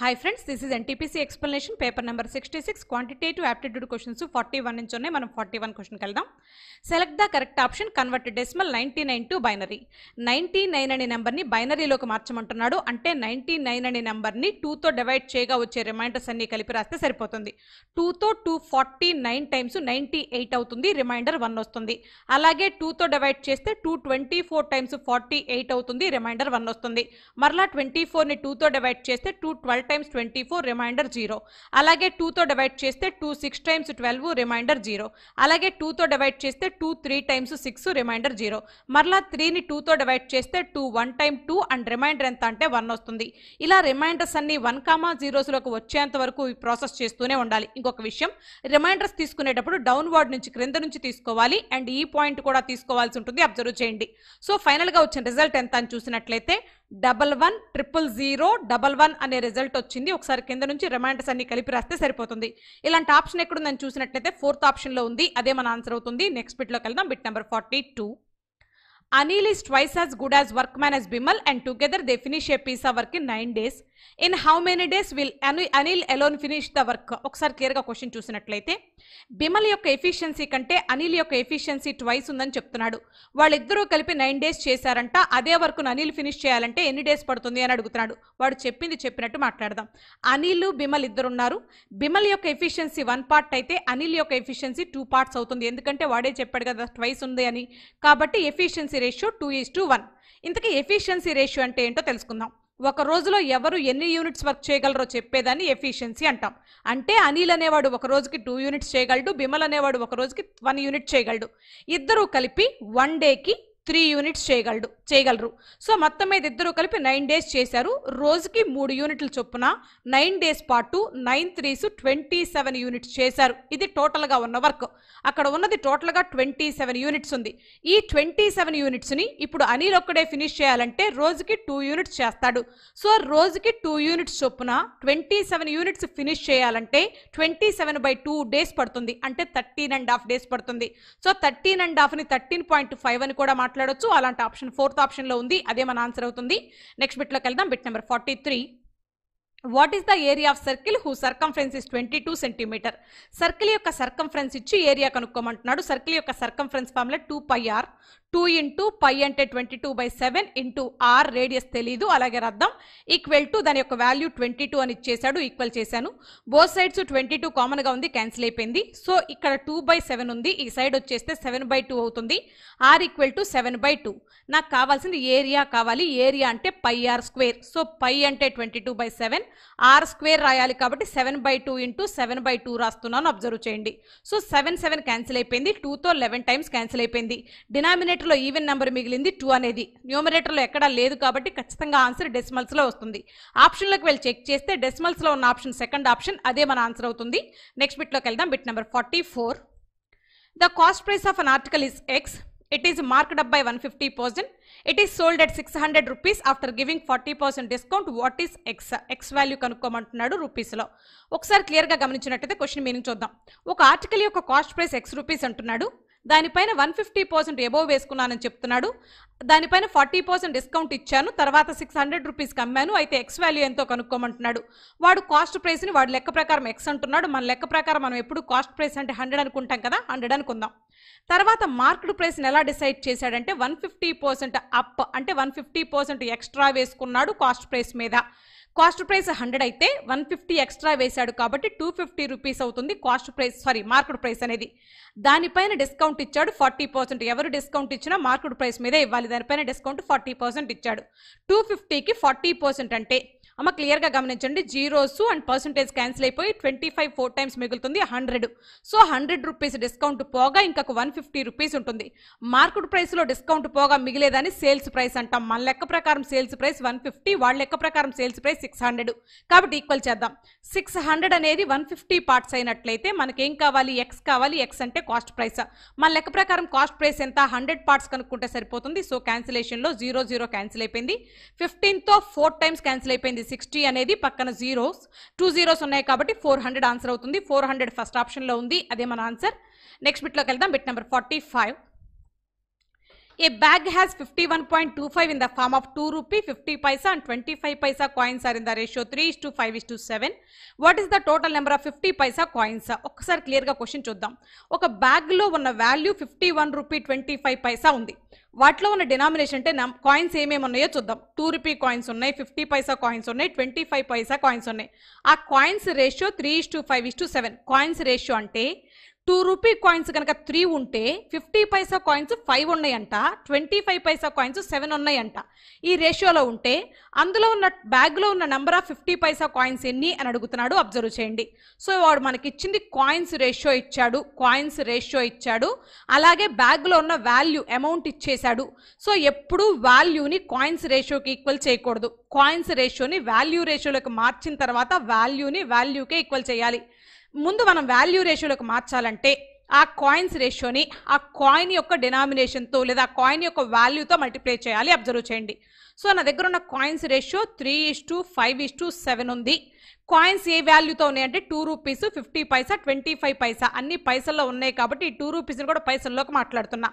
Hi friends this is NTPC explanation paper number sixty six quantitative aptitude questions forty one నుంచి ఉన్నాయి మనం forty one క్వశ్చన్కి వెళ్దాం select the correct option convert decimal ninety nine to binary ninety nine అనే నెంబర్ని బైనరీలోకి మార్చమంటున్నాడు అంటే ninety nine అనే నెంబర్ని టూతో డివైడ్ చేయగా వచ్చే రిమైండర్స్ అన్ని కలిపి రాస్తే సరిపోతుంది టూతో two forty nine times ninety eight అవుతుంది రిమైండర్ వన్ వస్తుంది అలాగే టూతో డివైడ్ చేస్తే two twenty four times forty eight అవుతుంది రిమైండర్ వన్ వస్తుంది మరలా ట్వంటీ ఫోర్ని టూతో డివైడ్ చేస్తే two twelve times twenty four remainder zero అలాగే టూతో డివైడ్ చేస్తే two six times twelve remainder zero అలాగే టూతో డివైడ్ చేస్తే two three times six remainder zero మరలా త్రీని టూతో డివైడ్ చేస్తే two one time two and remainder ఎంత అంటే వన్ వస్తుంది ఇలా రిమైండర్స్ అన్ని వన్ కామా జీరోస్లోకి వచ్చేంత వరకు ఈ ప్రాసెస్ చేస్తూనే ఉండాలి ఇంకొక విషయం రిమైండర్స్ తీసుకునేటప్పుడు డౌన్వర్డ్ నుంచి క్రింద నుంచి తీసుకోవాలి అండ్ ఈ పాయింట్ కూడా తీసుకోవాల్సి ఉంటుంది అబ్జర్వ్ చేయండి సో ఫైనల్గా వచ్చిన రిజల్ట్ ఎంత అని చూసినట్లయితే double one triple zero double one అనే రిజల్ట్ వచ్చింది ఒకసారి కింద నుంచి రిమైండర్స్ అన్ని కలిపి రాస్తే సరిపోతుంది ఇలాంటి ఆప్షన్ ఎక్కడుందని చూసినట్లయితే ఫోర్త్ ఆప్షన్లో ఉంది అదే మన ఆన్సర్ అవుతుంది నెక్స్ట్ బిట్లో వెళ్దాం bit number forty two Anil is twice twice good good work man as Bimal and together they finish a piece of work in 9 days. In how many days will Anil alone finish the work ఒకసారి క్లియర్గా question చూసినట్లయితే bumble యొక్క efficiency కంటే అనిల్ యొక్క efficiency twice ఉందని చెప్తున్నాడు వాళ్ళిద్దరూ కలిపి నైన్ డేస్ చేశారంట అదే వర్క్ను అనిల్ ఫినిష్ చేయాలంటే ఎన్ని డేస్ పడుతుంది అని అడుగుతున్నాడు వాడు చెప్పింది చెప్పినట్టు మాట్లాడదాం అనిల్ బిమల్ ఇద్దరున్నారు బిమల్ యొక్క ఎఫిషియన్సీ వన్ పార్ట్ అయితే అనిల్ యొక్క ఎఫిషియన్సీ టూ పార్ట్స్ అవుతుంది ఎందుకంటే వాడే చెప్పాడు కదా ట్వైస్ ఉంది అని కాబట్టి efficiency ratio two is to one ఇంతకీ ఎఫిషియన్సీ రేషియో అంటే ఏంటో తెలుసుకుందాం ఒక రోజులో ఎవరు ఎన్ని యూనిట్స్ వర్క్ చేయగలరో చెప్పేదాన్ని ఎఫిషియన్సీ అంటాం అంటే అనిల్ అనేవాడు ఒక రోజుకి టూ యూనిట్స్ చేయగలడు బిమల్ అనేవాడు ఒక రోజుకి వన్ యూనిట్ చేయగలడు ఇద్దరూ కలిపి వన్ డేకి త్రీ యూనిట్స్ చేయగలడు చేయగలరు సో మొత్తం మీద ఇద్దరు కలిపి నైన్ డేస్ చేశారు రోజుకి మూడు యూనిట్లు చొప్పున నైన్ డేస్ పాటు nine threes twenty seven units చేశారు ఇది టోటల్గా ఉన్న వర్క్ అక్కడ ఉన్నది టోటల్గా ట్వంటీ సెవెన్ యూనిట్స్ ఉంది ఈ ట్వంటీ సెవెన్ యూనిట్స్ని ఇప్పుడు అనిల్ ఒక్కడే ఫినిష్ చేయాలంటే రోజుకి టూ యూనిట్స్ చేస్తాడు సో రోజుకి టూ యూనిట్స్ చొప్పున ట్వంటీ సెవెన్ యూనిట్స్ ఫినిష్ చేయాలంటే twenty seven by two days పడుతుంది అంటే థర్టీన్ అండ్ హాఫ్ డేస్ పడుతుంది సో థర్టీన్ అండ్ హాఫ్ని థర్టీన్ పాయింట్ ఫైవ్ అని కూడా మాట్లాడుతుంది మాట్లాడొచ్చు అలాంటి ఆప్షన్ ఫోర్త్ ఆప్షన్లో ఉంది అదే మన ఆన్సర్ అవుతుంది నెక్స్ట్ బిట్లోకి వెళ్దాం bit number forty three what is the area of circle who circumference is twenty two centimeter circle యొక్క సర్కంఫరెన్స్ ఇచ్చి ఏరియా కనుక్కోమంటున్నాడు సర్కిల్ యొక్క circumference formula two pi R two into pi అంటే twenty two by seven into R radius తెలీదు అలాగే రద్దం equal to దాని యొక్క value twenty two అని ఇచ్చేసాడు ఈక్వల్ చేశాను బోత్ సైడ్స్ ట్వంటీ టూ కామన్గా ఉంది క్యాన్సిల్ అయిపోయింది సో ఇక్కడ టూ బై సెవెన్ ఉంది ఈ సైడ్ వచ్చేస్తే సెవెన్ బై టూ అవుతుంది R equal to seven by two నాకు కావాల్సింది ఏరియా కావాలి ఏరియా అంటే pi R square so pi అంటే twenty two by seven R square రాయాలి కాబట్టి seven by two into seven by two రాస్తున్నాను అబ్జర్వ్ చేయండి సో సెవెన్ సెవెన్ క్యాన్సిల్ అయిపోయింది టూతో లెవెన్ టైమ్స్ క్యాన్సిల్ అయిపోయింది డినామినేట్ న్యూమరేటర్లో ఈవెన్ నెంబర్ మిగిలింది టూ అనేది న్యూమరేటర్లో ఎక్కడా లేదు కాబట్టి ఖచ్చితంగా ఆన్సర్ డెసిమల్స్లో వస్తుంది ఆప్షన్లకు వెళ్ళి చెక్ చేస్తే డెసిమల్స్లో ఉన్న ఆప్షన్ సెకండ్ ఆప్షన్ అదే మన ఆన్సర్ అవుతుంది నెక్స్ట్ బిట్లోకి వెళ్దాం bit number forty four the cost price of an article is X it is marked up by one fifty percent it is sold at six hundred rupees after giving forty percent discount what is X X value కనుక్కోమంటున్నాడు రూపీస్లో ఒకసారి క్లియర్గా గమనించినట్టయితే question meaning చూద్దాం ఒక article యొక్క cost price X rupees అంటున్నాడు దానిపైన వన్ ఫిఫ్టీ పర్సెంట్ ఎబోవ్ వేసుకున్నానని చెప్తున్నాడు దానిపైన ఫార్టీ పర్సెంట్ డిస్కౌంట్ ఇచ్చాను తర్వాత సిక్స్ హండ్రెడ్ రూపీస్కి అమ్మాను అయితే ఎక్స్ వాల్యూ ఎంతో కనుక్కోమంటున్నాడు వాడు కాస్ట్ ప్రైస్ని వాడు లెక్క ప్రకారం ఎక్స్ అంటున్నాడు మన లెక్క ప్రకారం మనం ఎప్పుడు కాస్ట్ ప్రైస్ అంటే హండ్రెడ్ అనుకుంటాం కదా హండ్రెడ్ అనుకుందాం తర్వాత మార్కెట్ ప్రైస్ని ఎలా డిసైడ్ చేశాడంటే వన్ ఫిఫ్టీ పర్సెంట్ అప్ అంటే వన్ ఫిఫ్టీ పర్సెంట్ ఎక్స్ట్రా వేసుకున్నాడు కాస్ట్ ప్రైస్ మీద కాస్ట్ ప్రైస్ హండ్రెడ్ అయితే వన్ ఫిఫ్టీ ఎక్స్ట్రా వేశాడు కాబట్టి టూ ఫిఫ్టీ రూపీస్ అవుతుంది cost price sorry market price అనేది దానిపైన డిస్కౌంట్ ఇచ్చాడు ఫార్టీ పర్సెంట్ ఎవరు డిస్కౌంట్ ఇచ్చినా మార్కెట్ ప్రైస్ మీదే ఇవ్వాలి దానిపైన డిస్కౌంట్ ఫార్టీ పర్సెంట్ ఇచ్చాడు టూ ఫిఫ్టీకి ఫార్టీ పర్సెంట్ అంటే అమ్మ క్లియర్గా గమనించండి జీరోస్ అండ్ పర్సంటేజ్ క్యాన్సిల్ అయిపోయి ట్వంటీ ఫైవ్ ఫోర్ టైమ్స్ మిగులుతుంది hundred so hundred rupees discount పోగా ఇంకొక వన్ ఫిఫ్టీ రూపీస్ ఉంటుంది మార్కెట్ ప్రైస్లో డిస్కౌంట్ పోగా మిగిలేదని సేల్స్ ప్రైస్ అంటాం మన లెక్క ప్రకారం సేల్స్ ప్రైస్ వన్ ఫిఫ్టీ వాళ్ళ లెక్క ప్రకారం సేల్స్ ప్రైస్ సిక్స్ హండ్రెడ్ కాబట్టి ఈక్వల్ చేద్దాం సిక్స్ హండ్రెడ్ అనేది వన్ ఫిఫ్టీ పార్ట్స్ అయినట్లయితే మనకేం కావాలి ఎక్స్ కావాలి ఎక్స్ అంటే కాస్ట్ ప్రైస్ మన లెక్క ప్రకారం కాస్ట్ ప్రైస్ ఎంత హండ్రెడ్ పార్ట్స్ కనుక్కుంటే సరిపోతుంది సో క్యాన్సిలేషన్లో జీరో జీరో క్యాన్సిల్ అయిపోయింది ఫిఫ్టీన్తో ఫోర్ టైమ్స్ క్యాన్సిల్ అయిపోయింది సిక్స్టీ అనేది పక్కన జీరోస్ టూ జీరోస్ ఉన్నాయి కాబట్టి ఫోర్ హండ్రెడ్ ఆన్సర్ అవుతుంది ఫోర్ హండ్రెడ్ ఫస్ట్ ఆప్షన్లో ఉంది అదే మన ఆన్సర్ నెక్స్ట్ బిట్లోకి వెళ్దాం bit number forty five a bag has fifty one point two five in the form of two rupee fifty paisa and twenty five paisa coins are in the ratio three is to five is to seven what is the total number of fifty paisa coins ఒక్కసారి క్లియర్గా question చూద్దాం ఒక బ్యాగ్లో ఉన్న value fifty one rupee twenty five paisa ఉంది వాటిలో ఉన్న denomination అంటే కాయిన్స్ ఏమేమి ఉన్నాయో చూద్దాం టూ రూపీ కాయిన్స్ ఉన్నాయి ఫిఫ్టీ పైసా కాయిన్స్ ఉన్నాయి ట్వంటీ ఫైవ్ పైసా కాయిన్స్ ఉన్నాయి ఆ coins ratio three is to five is to seven coins ratio అంటే టూ రూపీ కాయిన్స్ కనుక త్రీ ఉంటే ఫిఫ్టీ పైసా కాయిన్స్ ఫైవ్ ఉన్నాయంట twenty five paisa coins seven ఉన్నాయంట ఈ రేషియోలో ఉంటే అందులో ఉన్న బ్యాగ్లో ఉన్న number of fifty paisa coins ఎన్ని అని అడుగుతున్నాడు అబ్జర్వ్ చేయండి సో వాడు మనకి ఇచ్చింది కాయిన్స్ రేషియో ఇచ్చాడు కాయిన్స్ రేషియో ఇచ్చాడు అలాగే బ్యాగ్లో ఉన్న వాల్యూ అమౌంట్ ఇచ్చేశాడు సో ఎప్పుడూ వాల్యూని కాయిన్స్ రేషియోకి ఈక్వల్ చేయకూడదు కాయిన్స్ రేషియోని వాల్యూ రేషియోలోకి మార్చిన తర్వాత వాల్యూని వాల్యూకే ఈక్వల్ చేయాలి ముందు మనం వాల్యూ రేషియోలకు మార్చాలంటే ఆ కాయిన్స్ రేషియోని ఆ కాయిన్ యొక్క డినామినేషన్తో లేదా ఆ కాయిన్ యొక్క వాల్యూతో మల్టిప్లై చేయాలి అబ్జర్వ్ చేయండి సో నా దగ్గర ఉన్న coins ratio three is to five is to seven ఉంది కాయిన్స్ ఏ వాల్యూతో ఉన్నాయి అంటే two rupees fifty paisa twenty five paisa అన్ని పైసల్లో ఉన్నాయి కాబట్టి ఈ టూ రూపీస్ని కూడా పైసల్లోకి మాట్లాడుతున్నా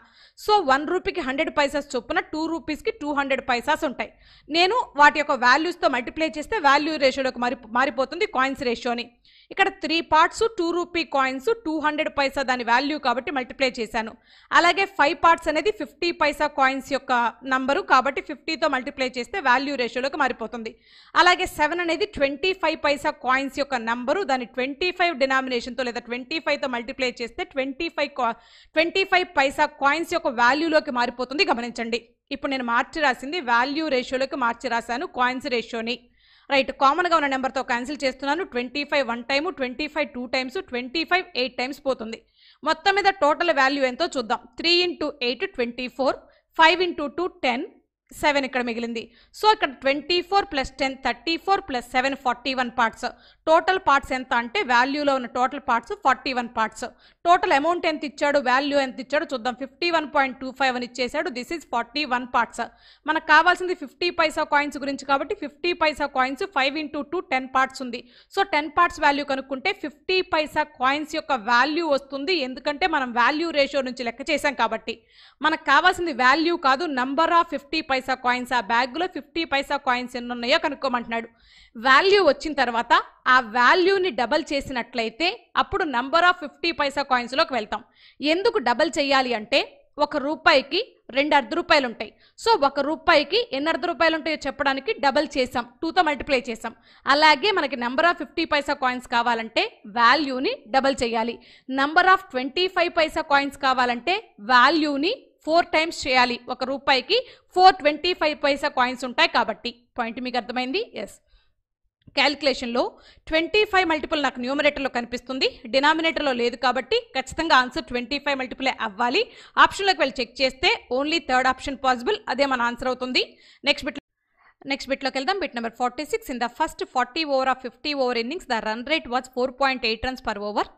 సో వన్ రూపీకి హండ్రెడ్ పైసాస్ చొప్పున టూ రూపీస్కి టూ హండ్రెడ్ పైసాస్ ఉంటాయి నేను వాటి యొక్క వాల్యూస్తో మల్టిప్లై చేస్తే వాల్యూ రేషియోలోకి మారి మారిపోతుంది కాయిన్స్ రేషియోని ఇక్కడ three parts two rupee coins two hundred paisa దాని వాల్యూ కాబట్టి మల్టిప్లై చేశాను అలాగే ఫైవ్ పార్ట్స్ అనేది ఫిఫ్టీ పైసా కాయిన్స్ యొక్క నంబరు కాబట్టి ఫిఫ్టీతో మల్టిప్లై చేస్తే వాల్యూ రేషియోలోకి మారిపోతుంది అలాగే సెవెన్ అనేది ట్వంటీ ఫైవ్ పైసా కాయిన్స్ యొక్క నంబరు దాని ట్వంటీ ఫైవ్ డినామినేషన్తో లేదా ట్వంటీ ఫైవ్తో మల్టిప్లై చేస్తే twenty five twenty five paisa coins యొక్క వాల్యూలోకి మారిపోతుంది గమనించండి ఇప్పుడు నేను మార్చి రాసింది వాల్యూ రేషియోలోకి మార్చి రాశాను కాయిన్స్ రేషియోని రైట్ కామన్గా ఉన్న నెంబర్తో క్యాన్సిల్ చేస్తున్నాను twenty five one time twenty five two times twenty five eight times పోతుంది మొత్తం మీద టోటల్ వాల్యూ ఎంతో చూద్దాం three into eight twenty four five into two ten seven ఇక్కడ మిగిలింది సో ఇక్కడ twenty four plus ten thirty four plus seven forty one parts total parts ఎంత అంటే వాల్యూలో ఉన్న total parts forty one parts total amount ఎంత ఇచ్చాడు value ఎంత ఇచ్చాడు చూద్దాం fifty one point two five అని ఇచ్చేసాడు this is forty one parts మనకు కావాల్సింది ఫిఫ్టీ పైసా కాయిన్స్ గురించి కాబట్టి fifty paisa coins five into two ten parts ఉంది సో టెన్ పార్ట్స్ వాల్యూ కనుక్కుంటే ఫిఫ్టీ పైసా కాయిన్స్ యొక్క వాల్యూ వస్తుంది ఎందుకంటే మనం వాల్యూ రేషియో నుంచి లెక్క చేశాం కాబట్టి మనకు కావాల్సింది వాల్యూ కాదు number of fifty paisa paisa coins ఆ బ్యాగ్లో ఫిఫ్టీ పైసా కాయిన్స్ ఎన్ని ఉన్నాయో కనుక్కోమంటున్నాడు వాల్యూ వచ్చిన తర్వాత ఆ వాల్యూని డబల్ చేసినట్లయితే అప్పుడు నంబర్ ఆఫ్ ఫిఫ్టీ పైసా కాయిన్స్లోకి వెళ్తాం ఎందుకు డబల్ చేయాలి అంటే ఒక రూపాయికి రెండు అర్ధ రూపాయలు ఉంటాయి సో ఒక రూపాయికి ఎన్ని అర్ధ రూపాయలు ఉంటాయో చెప్పడానికి డబల్ చేసాం టూతో మల్టిప్లై చేసాం అలాగే మనకి number of fifty paisa coins కావాలంటే వాల్యూని డబల్ చేయాలి number of twenty five paisa coins కావాలంటే వాల్యూని ఫోర్ టైమ్స్ చేయాలి ఒక రూపాయికి four twenty five paisa coins ఉంటాయి కాబట్టి పాయింట్ మీకు అర్థమైంది ఎస్ క్యాలిక్యులేషన్లో ట్వంటీ ఫైవ్ మల్టిపుల్ నాకు న్యూమరేటర్లో కనిపిస్తుంది డినామినేటర్లో లేదు కాబట్టి ఖచ్చితంగా ఆన్సర్ ట్వంటీ ఫైవ్ మల్టిపులే అవ్వాలి ఆప్షన్లోకి వెళ్ళి చెక్ చేస్తే ఓన్లీ థర్డ్ ఆప్షన్ పాసిబుల్ అదే మన ఆన్సర్ అవుతుంది నెక్స్ట్ బిట్ నెక్స్ట్ బిట్లోకి వెళ్దాం bit number forty six in the first forty over of fifty over innings the run rate was four point eight runs per over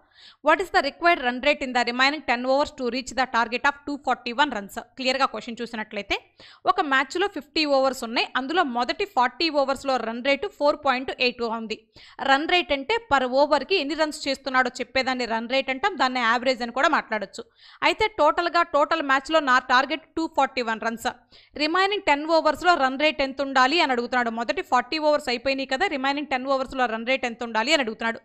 what is the required run rate in the remaining ten overs to reach the target of two forty one runs క్లియర్గా question చూసినట్లయితే ఒక మ్యాచ్లో fifty overs ఉన్నాయి అందులో మొదటి forty ఓవర్స్లో run rate four point eight ఉంది run rate అంటే పర్ ఓవర్కి ఎన్ని రన్స్ చేస్తున్నాడో చెప్పేదాన్ని రన్ రేట్ అంటాం దాన్ని యావరేజ్ అని కూడా మాట్లాడచ్చు అయితే టోటల్గా టోటల్ మ్యాచ్లో నా target two forty one runs remaining ten ఓవర్స్లో రన్ రేట్ ఎంత ఉండాలి అని అడుగుతున్నాడు మొదటి ఫార్టీ ఓవర్స్ అయిపోయినాయి కదా రిమైనింగ్ టెన్ ఓవర్స్లో రన్ రేట్ ఎంత ఉండాలి అని అడుగుతున్నాడు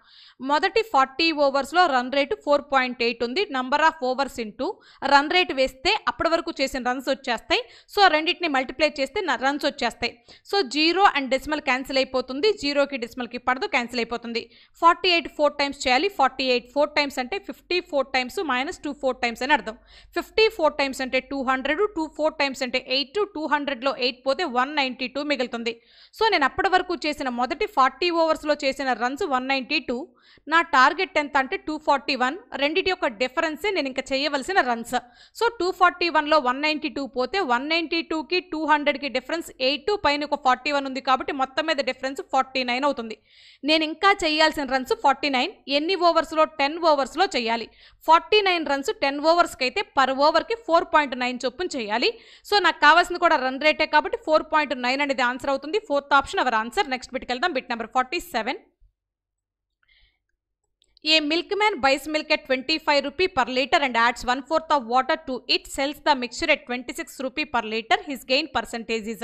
మొదటి ఫార్టీ ఓవర్స్లో లో run rate four point eight ఉంది number of overs into run rate వేస్తే అప్పటి వరకు చేసిన రన్స్ వచ్చేస్తాయి సో రెండింటిని మల్టిప్లై చేస్తే రన్స్ వచ్చేస్తాయి so zero and decimal cancel అయిపోతుంది జీరోకి డెసిమల్కి పడదు క్యాన్సిల్ అయిపోతుంది ఫార్టీ ఎయిట్ ఫోర్ టైమ్స్ చేయాలి ఫార్టీ ఎయిట్ ఫోర్ టైమ్స్ అంటే fifty four times minus two four times అని అర్థం ఫిఫ్టీ ఫోర్ టైమ్స్ అంటే two hundred two four times అంటే ఎయిట్ టూ హండ్రెడ్లో ఎయిట్ పోతే వన్ నైంటీ టూ మిగులుతుంది సో నేను అప్పటి వరకు చేసిన మొదటి ఫార్టీ ఓవర్స్లో చేసిన రన్స్ వన్ నైంటీ టూ నా టార్గెట్ ఎంత అంటే టూ టూ ఫార్టీ వన్ రెండింటి యొక్క డిఫరెన్సే నేను ఇంకా చేయవలసిన రన్స్ సో టూ ఫార్టీ వన్లో వన్ నైంటీ టూ పోతే వన్ నైంటీ టూకి టూ హండ్రెడ్కి డిఫరెన్స్ ఎయిట్ టూ పైన ఒక ఫార్టీ వన్ ఉంది కాబట్టి మొత్తం మీద డిఫరెన్స్ ఫార్టీ నైన్ అవుతుంది నేను ఇంకా చేయాల్సిన రన్స్ ఫార్టీ నైన్ ఎన్ని ఓవర్స్లో టెన్ ఓవర్స్లో చేయాలి ఫార్టీ నైన్ రన్స్ టెన్ ఓవర్స్కి అయితే పర్ ఓవర్కి ఫోర్ పాయింట్ నైన్ చొప్పున చేయాలి సో నాకు కావాల్సింది కూడా రన్ రేటే కాబట్టి ఫోర్ పాయింట్ నైన్ అనేది ఆన్సర్ అవుతుంది fourth option our answer next బిట్కి వెళ్దాం bit number forty seven A milkman buys milk at 25 rupee per litre and adds one fourth of water to it, sells the mixture at 26 rupee per litre. His gain percentage is.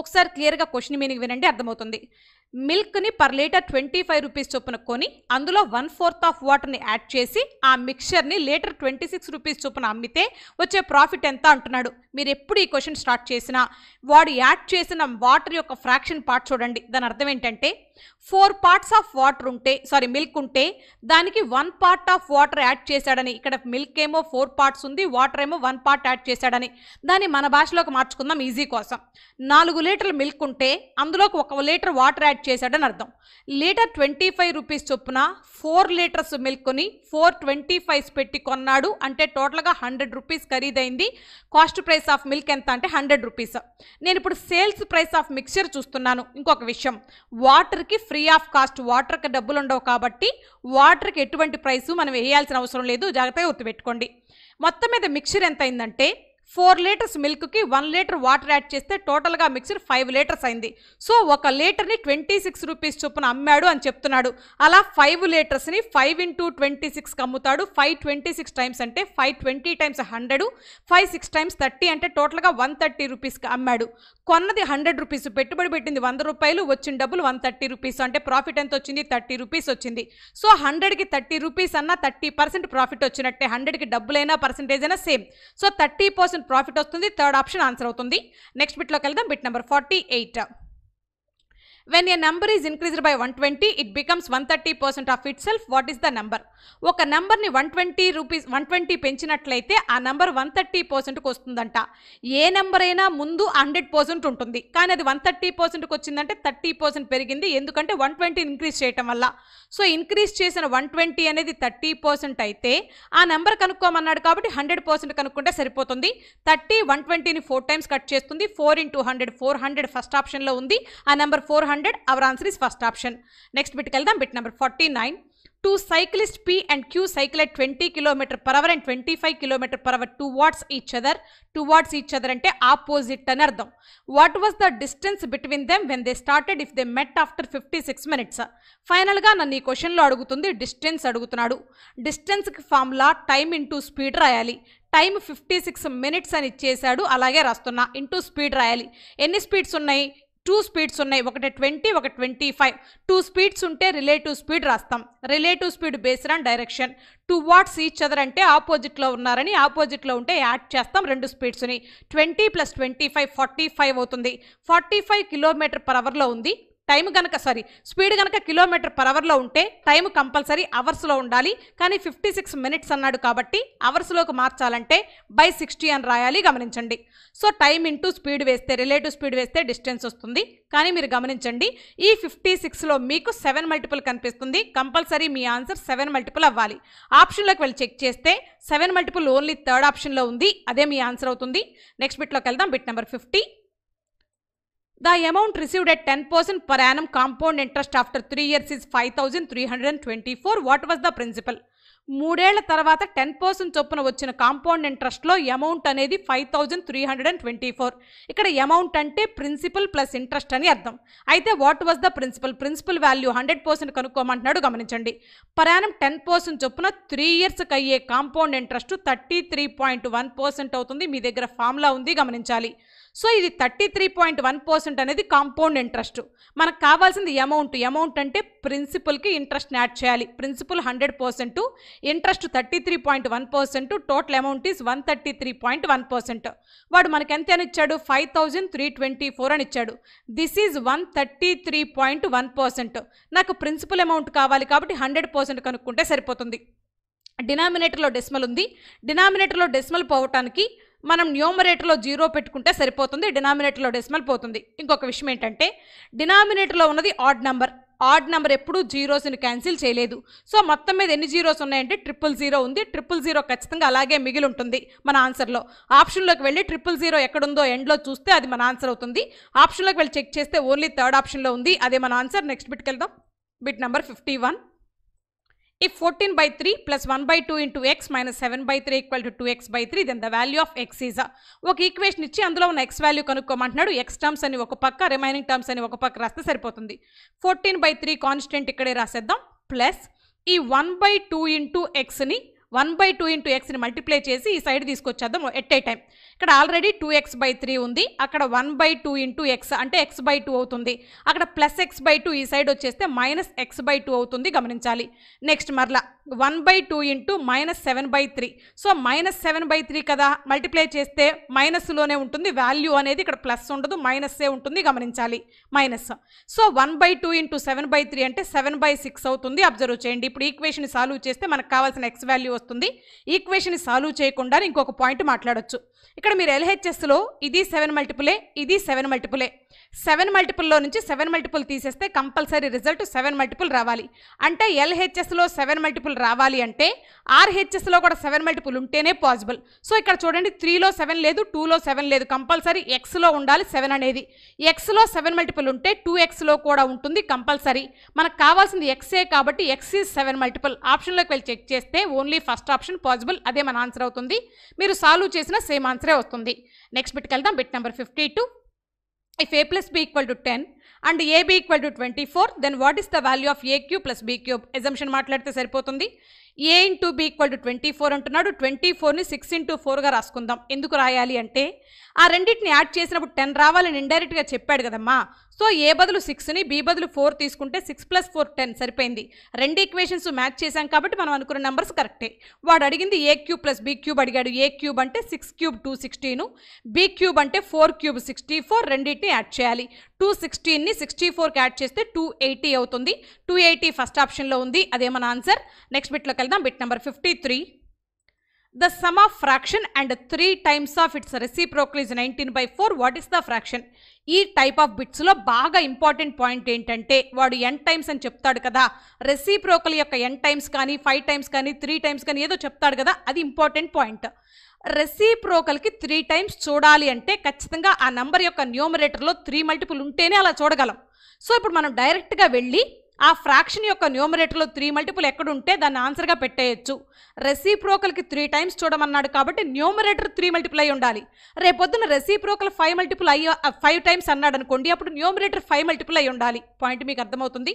ఒకసారి క్లియర్గా question meaning వినండి అర్థమవుతుంది మిల్క్ని per litre twenty five rupees చొప్పున కొని అందులో one fourth of వాటర్ని add చేసి ఆ మిక్చర్ని లీటర్ ట్వంటీ సిక్స్ రూపీస్ చొప్పున అమ్మితే వచ్చే ప్రాఫిట్ ఎంత అంటున్నాడు మీరు ఎప్పుడు ఈ క్వశ్చన్ స్టార్ట్ చేసినా వాడు యాడ్ చేసిన వాటర్ యొక్క ఫ్రాక్షన్ పార్ట్ చూడండి దాని అర్థం ఏంటంటే ఫోర్ పార్ట్స్ ఆఫ్ వాటర్ ఉంటే సారీ మిల్క్ ఉంటే దానికి one part of water add చేశాడని ఇక్కడ మిల్క్ ఏమో ఫోర్ పార్ట్స్ ఉంది వాటర్ ఏమో వన్ పార్ట్ యాడ్ చేశాడని దాన్ని మన భాషలోకి మార్చుకుందాం ఈజీ కోసం నాలుగు లీటర్ల మిల్క్ ఉంటే అందులోకి ఒక లీటర్ వాటర్ యాడ్ చేశాడని అర్థం లీటర్ ట్వంటీ ఫైవ్ రూపీస్ చొప్పున ఫోర్ లీటర్స్ మిల్క్ని ఫోర్ ట్వంటీ ఫైవ్స్ పెట్టి కొన్నాడు అంటే టోటల్గా హండ్రెడ్ రూపీస్ ఖరీదైంది కాస్ట్ ప్రైస్ ఆఫ్ మిల్క్ ఎంత అంటే హండ్రెడ్ రూపీస్ నేను ఇప్పుడు సేల్స్ ప్రైస్ ఆఫ్ మిక్చర్ చూస్తున్నాను ఇంకొక విషయం వాటర్కి ఫ్రీ ఆఫ్ కాస్ట్ వాటర్కి డబ్బులు ఉండవు కాబట్టి వాటర్కి ఎటువంటి ప్రైస్ మనం వేయాల్సిన అవసరం లేదు జాగ్రత్తగా గుర్తుపెట్టుకోండి మొత్తం మీద మిక్చర్ ఎంత అయిందంటే ఫోర్ లీటర్స్ మిల్క్కి వన్ లీటర్ వాటర్ యాడ్ చేస్తే టోటల్గా మిక్సర్ ఫైవ్ లీటర్స్ అయింది సో ఒక లీటర్ని ట్వంటీ సిక్స్ రూపీస్ చొప్పున అమ్మాడు అని చెప్తున్నాడు అలా ఫైవ్ లీటర్స్ని ఫైవ్ ఇంటూ ట్వంటీ సిక్స్కి అమ్ముతాడు ఫైవ్ ట్వంటీ సిక్స్ టైమ్స్ అంటే five twenty times hundred five six times thirty అంటే టోటల్గా వన్ థర్టీ రూపీస్కి అమ్మాడు కొన్నది హండ్రెడ్ రూపీస్ పెట్టుబడి పెట్టింది వంద రూపాయలు వచ్చిన డబ్బులు వన్ థర్టీ రూపీస్ అంటే ప్రాఫిట్ ఎంత వచ్చింది థర్టీ రూపీస్ వచ్చింది సో హండ్రెడ్కి థర్టీ రూపీస్ అన్న థర్టీ పర్సెంట్ ప్రాఫిట్ వచ్చినట్టే హండ్రెడ్కి డబ్బులైనా పర్సెంటేజ్ అయినా same so thirty percent profit వస్తుంది థర్డ్ ఆప్షన్ ఆన్సర్ అవుతుంది నెక్స్ట్ బిట్లోకి వెళ్దాం bit number forty eight when a number is increased by one twenty it becomes one thirty percent of itself what is the number ఒక నెంబర్ని one twenty rupees one twenty పెంచినట్లయితే ఆ number one thirty పర్సెంట్కి వస్తుందంట ఏ number అయినా ముందు hundred percent ఉంటుంది కానీ అది వన్ థర్టీ పర్సెంట్కి వచ్చిందంటే థర్టీ పర్సెంట్ పెరిగింది ఎందుకంటే వన్ ట్వంటీ ఇంక్రీజ్ చేయటం వల్ల సో ఇంక్రీజ్ చేసిన వన్ ట్వంటీ అనేది థర్టీ పర్సెంట్ అయితే ఆ నెంబర్ కనుక్కోమన్నాడు కాబట్టి హండ్రెడ్ పర్సెంట్ కనుక్కుంటే సరిపోతుంది థర్టీ వన్ ట్వంటీని ఫోర్ టైమ్స్ కట్ చేస్తుంది four into hundred four hundred first ఆప్షన్లో ఉంది ఆ number four hundred our answer is first option next బిట్కి వెళ్దాం bit number forty nine two cyclist P and Q cycle at twenty kilometre per hour and twenty five kilometre per hour two towards each other towards each other అంటే opposite అని అర్థం what was the distance between them when they started if they met after fifty six minutes ఫైనల్గా నన్ను ఈ క్వశ్చన్లో అడుగుతుంది distance అడుగుతున్నాడు డిస్టెన్స్కి ఫార్ములా టైం ఇంటూ స్పీడ్ రాయాలి టైం ఫిఫ్టీ సిక్స్ మినిట్స్ అని ఇచ్చేశాడు అలాగే రాస్తున్నా ఇంటూ స్పీడ్ రాయాలి ఎన్ని స్పీడ్స్ ఉన్నాయి టూ స్పీడ్స్ ఉన్నాయి ఒకటి ట్వంటీ ఒక ట్వంటీ ఫైవ్ టూ స్పీడ్స్ ఉంటే రిలేటివ్ స్పీడ్ రాస్తాం relative speed based on direction towards each other అంటే ఆపోజిట్లో ఉన్నారని ఆపోజిట్లో ఉంటే యాడ్ చేస్తాం రెండు స్పీడ్స్ని twenty plus twenty five forty five అవుతుంది ఫార్టీ ఫైవ్ కిలోమీటర్ పర్ అవర్లో ఉంది టైం కనుక సారీ స్పీడ్ కనుక కిలోమీటర్ పర్ అవర్లో ఉంటే టైం కంపల్సరీ అవర్స్లో ఉండాలి కానీ ఫిఫ్టీ సిక్స్ మినిట్స్ అన్నాడు కాబట్టి అవర్స్లోకి మార్చాలంటే బై సిక్స్టీ అని రాయాలి గమనించండి సో టైం ఇంటూ స్పీడ్ వేస్తే రిలేటివ్ స్పీడ్ వేస్తే డిస్టెన్స్ వస్తుంది కానీ మీరు గమనించండి ఈ ఫిఫ్టీ సిక్స్లో మీకు సెవెన్ మల్టిపుల్ కనిపిస్తుంది కంపల్సరీ మీ ఆన్సర్ సెవెన్ మల్టిపుల్ అవ్వాలి ఆప్షన్లోకి వెళ్ళి చెక్ చేస్తే సెవెన్ మల్టిపుల్ ఓన్లీ థర్డ్ ఆప్షన్లో ఉంది అదే మీ ఆన్సర్ అవుతుంది నెక్స్ట్ బిట్లోకి వెళ్దాం bit number fifty The amount received at 10% per annum compound interest after 3 years is 5,324. What was the principal? మూడేళ్ల తర్వాత టెన్ పర్సెంట్ చొప్పున వచ్చిన కాంపౌండ్ ఇంట్రెస్ట్లో అమౌంట్ అనేది five thousand three hundred and twenty four ఇక్కడ అమౌంట్ అంటే ప్రిన్సిపల్ ప్లస్ ఇంట్రెస్ట్ అని అర్థం అయితే what was the principal principal value hundred percent కనుక్కోమంటున్నాడు గమనించండి పరాణం టెన్ పర్సెంట్ చొప్పున త్రీ ఇయర్స్కి అయ్యే compound interest thirty three point one percent అవుతుంది మీ దగ్గర ఫార్ములా ఉంది గమనించాలి సో ఇది thirty three point one percent అనేది కాంపౌండ్ ఇంట్రెస్ట్ మనకు కావాల్సింది అమౌంట్ అమౌంట్ అంటే ప్రిన్సిపల్కి ఇంట్రెస్ట్ని యాడ్ చేయాలి principal hundred percent interest thirty three point one total amount is one thirty three point one percent వాడు మనకి ఎంత అని ఇచ్చాడు five thousand three twenty four అని ఇచ్చాడు this is one thirty three point one percent నాకు principal amount కావాలి కాబట్టి హండ్రెడ్ పర్సెంట్ కనుక్కుంటే సరిపోతుంది డినామినేటర్లో డెస్మల్ ఉంది డినామినేటర్లో డెస్మల్ పోవటానికి మనం న్యూమరేటర్లో జీరో పెట్టుకుంటే సరిపోతుంది డినామినేటర్లో డెసిమల్ పోతుంది ఇంకొక విషయం ఏంటంటే డినామినేటర్లో ఉన్నది ఆడ్ నెంబర్ ఆడ్ నెంబర్ ఎప్పుడూ జీరోస్ని క్యాన్సిల్ చేయలేదు సో మొత్తం మీద ఎన్ని జీరోస్ ఉన్నాయంటే ట్రిపుల్ జీరో ఉంది ట్రిపుల్ జీరో ఖచ్చితంగా అలాగే మిగిలి ఉంటుంది మన ఆన్సర్లో ఆప్షన్లోకి వెళ్ళి ట్రిపుల్ జీరో ఎక్కడుందో ఎండ్లో చూస్తే అది మన ఆన్సర్ అవుతుంది ఆప్షన్లోకి వెళ్ళి చెక్ చేస్తే ఓన్లీ థర్డ్ ఆప్షన్లో ఉంది అదే మన ఆన్సర్ నెక్స్ట్ బిట్కి వెళ్దాం bit number fifty one If 14 by 3 plus 1 by 2 into x minus 7 by 3 equal to 2x by 3, then the value of x is. Uh, ఒక ఈక్వేషన్ ఇచ్చి అందులో ఉన్న ఎక్స్ వాల్యూ కనుక్కోమంటున్నాడు ఎక్స్ టర్మ్స్ అని ఒక పక్క రిమైనింగ్ టర్మ్స్ అని ఒక పక్క రాస్తే సరిపోతుంది ఫోర్టీన్ బై త్రీ కాన్స్టెంట్ ఇక్కడే రాసేద్దాం ప్లస్ ఈ వన్ బై టూ ఇంటూ ఎక్స్ని వన్ బై టూ ఇంటూ ఎక్స్ని మల్టిప్లై చేసి ఈ సైడ్ తీసుకొచ్చేద్దాం ఎట్ ఏ టైం ఇక్కడ already two x by three ఉంది అక్కడ one by two into x అంటే ఎక్స్ బై టూ అవుతుంది అక్కడ ప్లస్ ఎక్స్ బై టూ ఈ సైడ్ వచ్చేస్తే మైనస్ ఎక్స్ బై టూ అవుతుంది గమనించాలి నెక్స్ట్ మరలా one by two into minus seven by three so minus seven by three కదా multiply చేస్తే మైనస్లోనే ఉంటుంది వాల్యూ అనేది ఇక్కడ ప్లస్ ఉండదు మైనస్సే ఉంటుంది గమనించాలి minus so one by two into seven by three అంటే సెవెన్ బై సిక్స్ అవుతుంది అబ్జర్వ్ చేయండి ఇప్పుడు ఈక్వేషన్ సాల్వ్ చేస్తే మనకు కావాల్సిన ఎక్స్ వాల్యూ వస్తుంది ఈక్వేషన్ సాల్వ్ చేయకుండా ఇంకొక పాయింట్ మాట్లాడొచ్చు ఇక్కడ మీరు ఎల్హెచ్ఎస్లో ఇది సెవెన్ మల్టిపులే ఇది సెవెన్ మల్టిపులే సెవెన్ మల్టిపుల్లో నుంచి సెవెన్ మల్టిపుల్ తీసేస్తే కంపల్సరీ రిజల్ట్ సెవెన్ మల్టిపుల్ రావాలి అంటే ఎల్హెచ్ఎస్లో సెవెన్ మల్టిపుల్ రావాలి అంటే ఆర్హెచ్ఎస్లో కూడా సెవెన్ మల్టిపుల్ ఉంటేనే పాసిబుల్ సో ఇక్కడ చూడండి త్రీలో సెవెన్ లేదు టూలో సెవెన్ లేదు కంపల్సరీ ఎక్స్లో ఉండాలి సెవెన్ అనేది ఎక్స్లో సెవెన్ మల్టిపుల్ ఉంటే టూ ఎక్స్లో కూడా ఉంటుంది కంపల్సరీ మనకు కావాల్సింది ఎక్సే కాబట్టి ఎక్స్ ఈజ్ సెవెన్ మల్టిపుల్ ఆప్షన్లోకి వెళ్ళి చెక్ చేస్తే ఓన్లీ ఫస్ట్ ఆప్షన్ పాసిబుల్ అదే మన ఆన్సర్ అవుతుంది మీరు సాల్వ్ చేసిన సేమ్ ఆన్సరే వస్తుంది నెక్స్ట్ బిట్కి వెళ్దాం bit number fifty two if a plus b equal to ten and AB equal to twenty four then what is the value of a cube plus b cube ఎగ్జంప్షన్ మాట్లాడితే సరిపోతుంది a into b equal to twenty four అంటున్నాడు twenty four six into ఫోర్గా రాసుకుందాం ఎందుకు రాయాలి అంటే ఆ రెండింటిని యాడ్ చేసినప్పుడు టెన్ రావాలని ఇండైరెక్ట్గా చెప్పాడు కదమ్మా సో ఏ బదులు సిక్స్ని బి బదులు ఫోర్ తీసుకుంటే సిక్స్ ప్లస్ ఫోర్ టెన్ సరిపోయింది రెండు ఈక్వేషన్స్ మ్యాచ్ చేశాం కాబట్టి మనం అనుకున్న నెంబర్స్ కరెక్టే వాడు అడిగింది a cube plus b cube అడిగాడు ఏ క్యూబ్ అంటే six cube two sixteen b cube అంటే ఫోర్ క్యూబ్ సిక్స్టీ ఫోర్ రెండింటిని యాడ్ చేయాలి టూ సిక్స్టీన్ని సిక్స్టీ ఫోర్కి యాడ్ చేస్తే టూ ఎయిటీ అవుతుంది టూ ఎయిటీ ఫస్ట్ ఆప్షన్లో ఉంది అదే మన ఆన్సర్ నెక్స్ట్ బిట్లోకి వెళ్దాం bit number fifty three the sum of fraction and three times of its reciprocal nineteen by four what is the fraction ఈ టైప్ ఆఫ్ బిట్స్లో బాగా ఇంపార్టెంట్ పాయింట్ ఏంటంటే వాడు ఎన్ టైమ్స్ అని చెప్తాడు కదా రెసిప్రోకల్ యొక్క ఎన్ టైమ్స్ కానీ ఫైవ్ టైమ్స్ కానీ త్రీ టైమ్స్ కానీ ఏదో చెప్తాడు కదా అది ఇంపార్టెంట్ పాయింట్ రెసిప్రోకల్కి త్రీ టైమ్స్ చూడాలి అంటే ఖచ్చితంగా ఆ నంబర్ యొక్క న్యూమరేటర్లో త్రీ మల్టిపుల్ ఉంటేనే అలా చూడగలం సో ఇప్పుడు మనం డైరెక్ట్గా వెళ్ళి ఆ ఫ్రాక్షన్ యొక్క న్యూమరేటర్లో త్రీ మల్టిపుల్ ఎక్కడుంటే దాన్ని ఆన్సర్గా పెట్టేయచ్చు రెసీప్రోకల్కి త్రీ టైమ్స్ చూడమన్నాడు కాబట్టి న్యూమరేటర్ త్రీ మల్టిపుల్ అయి ఉండాలి రేపొద్దున రెసీప్రోకల్ ఫైవ్ మల్టిపుల్ అయ్యి ఫైవ్ టైమ్స్ అన్నాడు అనుకోండి అప్పుడు న్యూమరేటర్ ఫైవ్ మల్టిపుల్ అయి ఉండాలి పాయింట్ మీకు అర్థమవుతుంది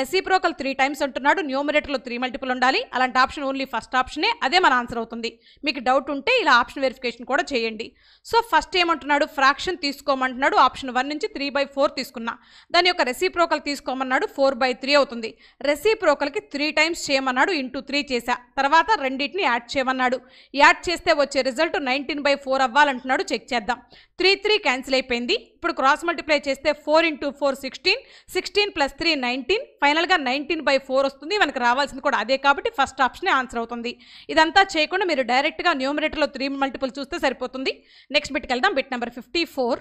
రెసీప్రోకల్ త్రీ టైమ్స్ అంటున్నాడు న్యూమరేటర్లో త్రీ మల్టిపుల్ ఉండాలి అలాంటి ఆప్షన్ ఓన్లీ ఫస్ట్ ఆప్షనే అదే మన ఆన్సర్ అవుతుంది మీకు డౌట్ ఉంటే ఇలా ఆప్షన్ వెరిఫికేషన్ కూడా చేయండి సో ఫస్ట్ ఏమంటున్నాడు ఫ్రాక్షన్ తీసుకోమంటున్నాడు ఆప్షన్ వన్ నుంచి త్రీ బై ఫోర్ తీసుకున్నా దాని యొక్క రెసీప్రోకల్ తీసుకోమన్నాడు ఫోర్ బై త్రీ అవుతుంది రెసిప్రోకల్కి త్రీ టైమ్స్ చేయమన్నాడు ఇంటూ త్రీ చేశా తర్వాత రెండింటిని యాడ్ చేయమన్నాడు యాడ్ చేస్తే వచ్చే రిజల్ట్ నైన్టీన్ బై ఫోర్ అవ్వాలంటున్నాడు చెక్ చేద్దాం త్రీ త్రీ క్యాన్సిల్ అయిపోయింది ఇప్పుడు క్రాస్ మల్టిప్లై చేస్తే four into four sixteen sixteen plus three nineteen ఫైనల్గా నైన్టీన్ బై ఫోర్ వస్తుంది మనకు రావాల్సింది కూడా అదే కాబట్టి ఫస్ట్ ఆప్షనే ఆన్సర్ అవుతుంది ఇదంతా చేయకుండా మీరు డైరెక్ట్గా న్యూమరేటర్లో త్రీ మల్టిపుల్ చూస్తే సరిపోతుంది నెక్స్ట్ బిట్కి వెళ్దాం bit number fifty four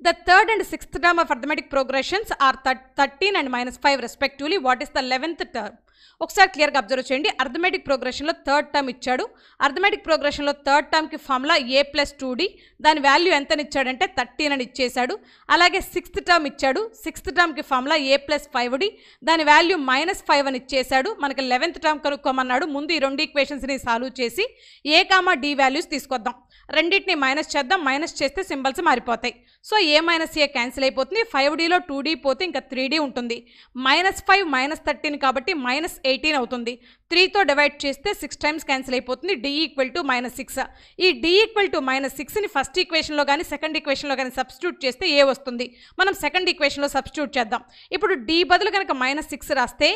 The third and sixth term of arithmetic progressions are 13 and minus 5 respectively. What is the 11th term? ఒకసారి క్లియర్గా అబ్జర్వ్ చేయండి అర్థమెటిక్ ప్రోగ్రెషన్లో థర్డ్ టర్మ్ ఇచ్చాడు అర్థమెటిక్ ప్రోగ్రెషన్లో థర్డ్ టర్మ్కి formula a plus two d దాని వాల్యూ ఎంతని ఇచ్చాడంటే థర్టీన్ అని ఇచ్చేశాడు అలాగే సిక్స్త్ టర్మ్ ఇచ్చాడు సిక్స్త్ టర్మ్కి formula a plus five d దాని వాల్యూ మైనస్ ఫైవ్ అని ఇచ్చేశాడు మనకి లెవెన్త్ టర్మ్ కనుక్కోమన్నాడు ముందు ఈ రెండు ఈక్వేషన్స్ని సాల్వ్ చేసి ఏ కామా డి వాల్యూస్ తీసుకొద్దాం రెండింటిని మైనస్ చేద్దాం మైనస్ చేస్తే సింబల్స్ మారిపోతాయి so a minus a cancel అయిపోతుంది ఫైవ్ డీలో టూ డీ పోతే ఇంకా త్రీ డీ ఉంటుంది మైనస్ ఫైవ్ మైనస్ థర్టీన్ కాబట్టి మైనస్ మైనస్ ఎయిటీన్ అవుతుంది త్రీతో డివైడ్ చేస్తే సిక్స్ టైమ్స్ క్యాన్సిల్ అయిపోతుంది d equal to minus six ఈ డి ఈక్వల్ టు మైనస్ సిక్స్ని ఫస్ట్ ఈక్వేషన్లో కానీ సెకండ్ ఈక్వేషన్లో కానీ సబ్స్టిట్యూట్ చేస్తే ఏ వస్తుంది మనం సెకండ్ ఈక్వేషన్లో సబ్స్టిట్యూట్ చేద్దాం ఇప్పుడు డి బదులు కనుక మైనస్ సిక్స్ రాస్తే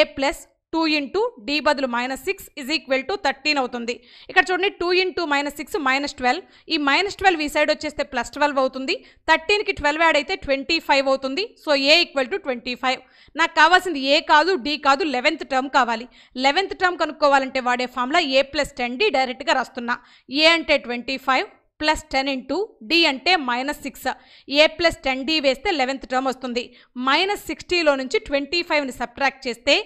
a plus two into d బదులు minus six is equal to thirteen అవుతుంది ఇక్కడ చూడండి two into minus six minus twelve ఈ మైనస్ ట్వెల్వ్ ఈ సైడ్ వచ్చేస్తే ప్లస్ ట్వెల్వ్ అవుతుంది థర్టీన్కి ట్వెల్వ్ యాడ్ అయితే ట్వంటీ ఫైవ్ అవుతుంది so a equal to twenty five నాకు కావాల్సింది ఏ కాదు డి కాదు లెవెన్త్ టర్మ్ కావాలి లెవెన్త్ టర్మ్ కనుక్కోవాలంటే వాడే ఫామ్లో ఏ ప్లస్ టెన్ డి డైరెక్ట్గా రాస్తున్నా ఏ అంటే twenty five plus ten into d అంటే minus six a plus ten d వేస్తే లెవెన్త్ టర్మ్ వస్తుంది మైనస్ సిక్స్టీలో నుంచి ట్వంటీ ఫైవ్ని సబ్ట్రాక్ట్ చేస్తే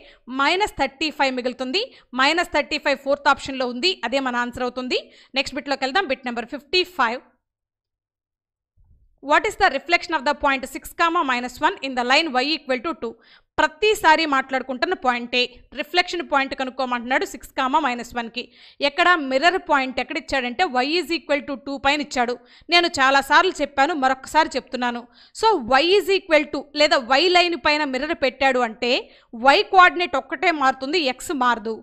మైనస్ థర్టీ ఫైవ్ మిగులుతుంది మైనస్ థర్టీ ఫైవ్ ఫోర్త్ ఆప్షన్లో ఉంది అదే మన ఆన్సర్ అవుతుంది నెక్స్ట్ బిట్లోకి వెళ్దాం bit number fifty five what is the reflection of the point six comma minus one in the line y equal to two ప్రతిసారి మాట్లాడుకుంటున్న పాయింటే రిఫ్లెక్షన్ పాయింట్ కనుక్కోమంటున్నాడు సిక్స్ కామా మైనస్ వన్కి ఎక్కడ మిర్రర్ పాయింట్ ఎక్కడ ఇచ్చాడంటే y is equal to two పైన ఇచ్చాడు నేను చాలాసార్లు చెప్పాను మరొకసారి చెప్తున్నాను so y is equal to లేదా వై లైన్ పైన మిర్రర్ పెట్టాడు అంటే వై కోఆర్డినేట్ ఒక్కటే మారుతుంది ఎక్స్ మారదు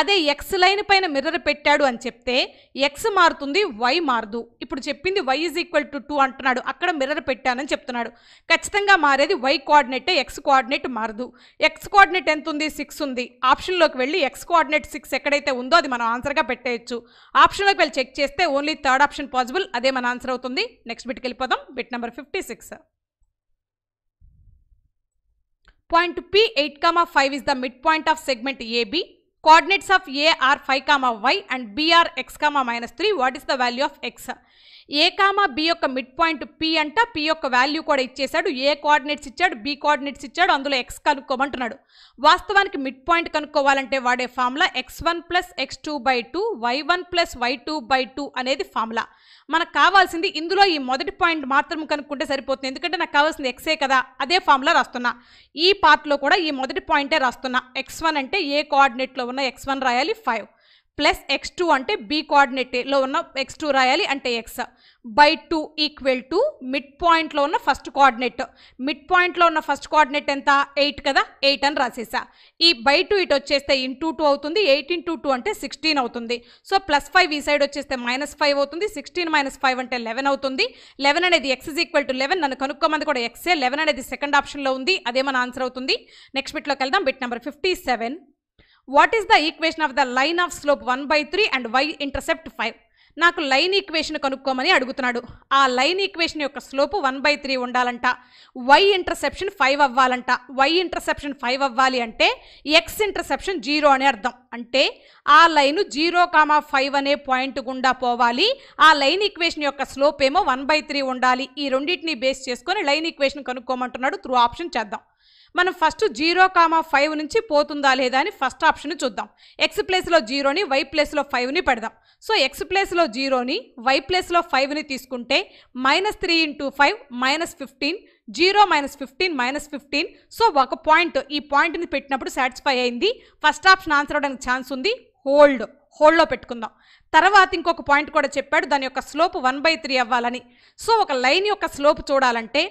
అదే ఎక్స్ లైన్ పైన మిర్రర్ పెట్టాడు అని చెప్తే ఎక్స్ మారుతుంది వై మారదు ఇప్పుడు చెప్పింది y is equal to two అంటున్నాడు అక్కడ మిర్రర్ పెట్టానని చెప్తున్నాడు ఖచ్చితంగా మారేది వై కోఆర్డినేటే ఎక్స్ కోఆర్డినేట్ మారదు ఎక్స్ కోఆర్డినేట్ ఎంత ఉంది సిక్స్ ఉంది ఆప్షన్లోకి వెళ్ళి ఎక్స్ కోఆర్డినేట్ సిక్స్ ఎక్కడైతే ఉందో అది మనం ఆన్సర్గా పెట్టేయచ్చు ఆప్షన్లోకి వెళ్ళి చెక్ చేస్తే ఓన్లీ థర్డ్ ఆప్షన్ పాసిబుల్ అదే మన ఆన్సర్ అవుతుంది నెక్స్ట్ బిట్కి వెళ్ళిపోదాం bit number fifty six point p eight comma five is the mid point of segment AB coordinates of a are 5 comma y and b are x comma minus 3 what is the value of x a comma b యొక్క mid point p అంట p యొక్క value కూడా ఇచ్చేశాడు a coordinates ఇచ్చాడు b coordinates ఇచ్చాడు అందులో x కనుక్కోమంటున్నాడు వాస్తవానికి మిడ్ పాయింట్ కనుక్కోవాలంటే వాడే formula x one plus x two by two y one plus y two by two అనేది ఫార్ములా మనకు కావాల్సింది ఇందులో ఈ మొదటి పాయింట్ మాత్రం కనుక్కుంటే సరిపోతుంది ఎందుకంటే నాకు కావాల్సింది ఎక్సే కదా అదే ఫార్ములా రాస్తున్నా ఈ పార్ట్లో కూడా ఈ మొదటి పాయింటే రాస్తున్నా ఎక్స్ వన్ అంటే ఏ కోఆర్డినేట్లో ఉన్న ఎక్స్ వన్ రాయాలి ఫైవ్ ప్లస్ ఎక్స్ టూ అంటే బి కోఆర్డినేట్లో ఉన్న ఎక్స్ టూ రాయాలి అంటే x by two equal to mid పాయింట్లో ఉన్న ఫస్ట్ కోఆర్డినేట్ మిడ్ పాయింట్లో ఉన్న ఫస్ట్ కోఆర్డినేట్ ఎంత ఎయిట్ కదా ఎయిట్ అని రాసేసా ఈ బై టూ ఇటు వచ్చేస్తే ఇంటూ టూ అవుతుంది ఎయిట్ ఇంటూ టూ అంటే సిక్స్టీన్ అవుతుంది సో ప్లస్ ఫైవ్ ఈ సైడ్ వచ్చేస్తే మైనస్ ఫైవ్ అవుతుంది సిక్స్టీన్ మైనస్ ఫైవ్ అంటే లెవెన్ అవుతుంది లెవెన్ అనేది x is equal to eleven నన్ను కనుక్కోమంది కూడా ఎక్సే లెవెన్ అనేది సెకండ్ ఆప్షన్లో ఉంది అదే మన ఆన్సర్ అవుతుంది నెక్స్ట్ బిట్లోకి వెళ్దాం bit number fifty seven what is the equation of the line of slope one by three and y intercept five నాకు లైన్ ఈక్వేషన్ కనుక్కోమని అడుగుతున్నాడు ఆ లైన్ ఈక్వేషన్ యొక్క స్లోప్ వన్ బై త్రీ ఉండాలంట వై ఇంటర్సెప్షన్ ఫైవ్ అవ్వాలంట y interception five అవ్వాలి అంటే x interception zero అనే అర్థం అంటే ఆ లైన్ జీరో కామా ఫైవ్ అనే పాయింట్ గుండా పోవాలి ఆ లైన్ ఈక్వేషన్ యొక్క స్లోప్ ఏమో వన్ బై త్రీ ఉండాలి ఈ రెండింటినీ బేస్ చేసుకొని లైన్ ఈక్వేషన్ కనుక్కోమంటున్నాడు త్రూ ఆప్షన్ చేద్దాం మనం ఫస్ట్ జీరో కామా ఫైవ్ నుంచి పోతుందా లేదా అని ఫస్ట్ ఆప్షన్ చూద్దాం ఎక్స్ ప్లేస్లో జీరోని వై ప్లేస్లో ఫైవ్ని పెడదాం సో ఎక్స్ ప్లేస్లో జీరోని వై ప్లేస్లో ఫైవ్ని తీసుకుంటే minus three into five minus fifteen zero minus fifteen minus fifteen so ఒక పాయింట్ ఈ పాయింట్ని పెట్టినప్పుడు సాటిస్ఫై అయింది ఫస్ట్ ఆప్షన్ ఆన్సర్ అవ్వడానికి ఛాన్స్ ఉంది హోల్డ్ హోల్డ్లో పెట్టుకుందాం తర్వాత ఇంకొక పాయింట్ కూడా చెప్పాడు దాని యొక్క స్లోప్ వన్ బై త్రీ అవ్వాలని సో ఒక లైన్ యొక్క స్లోప్ చూడాలంటే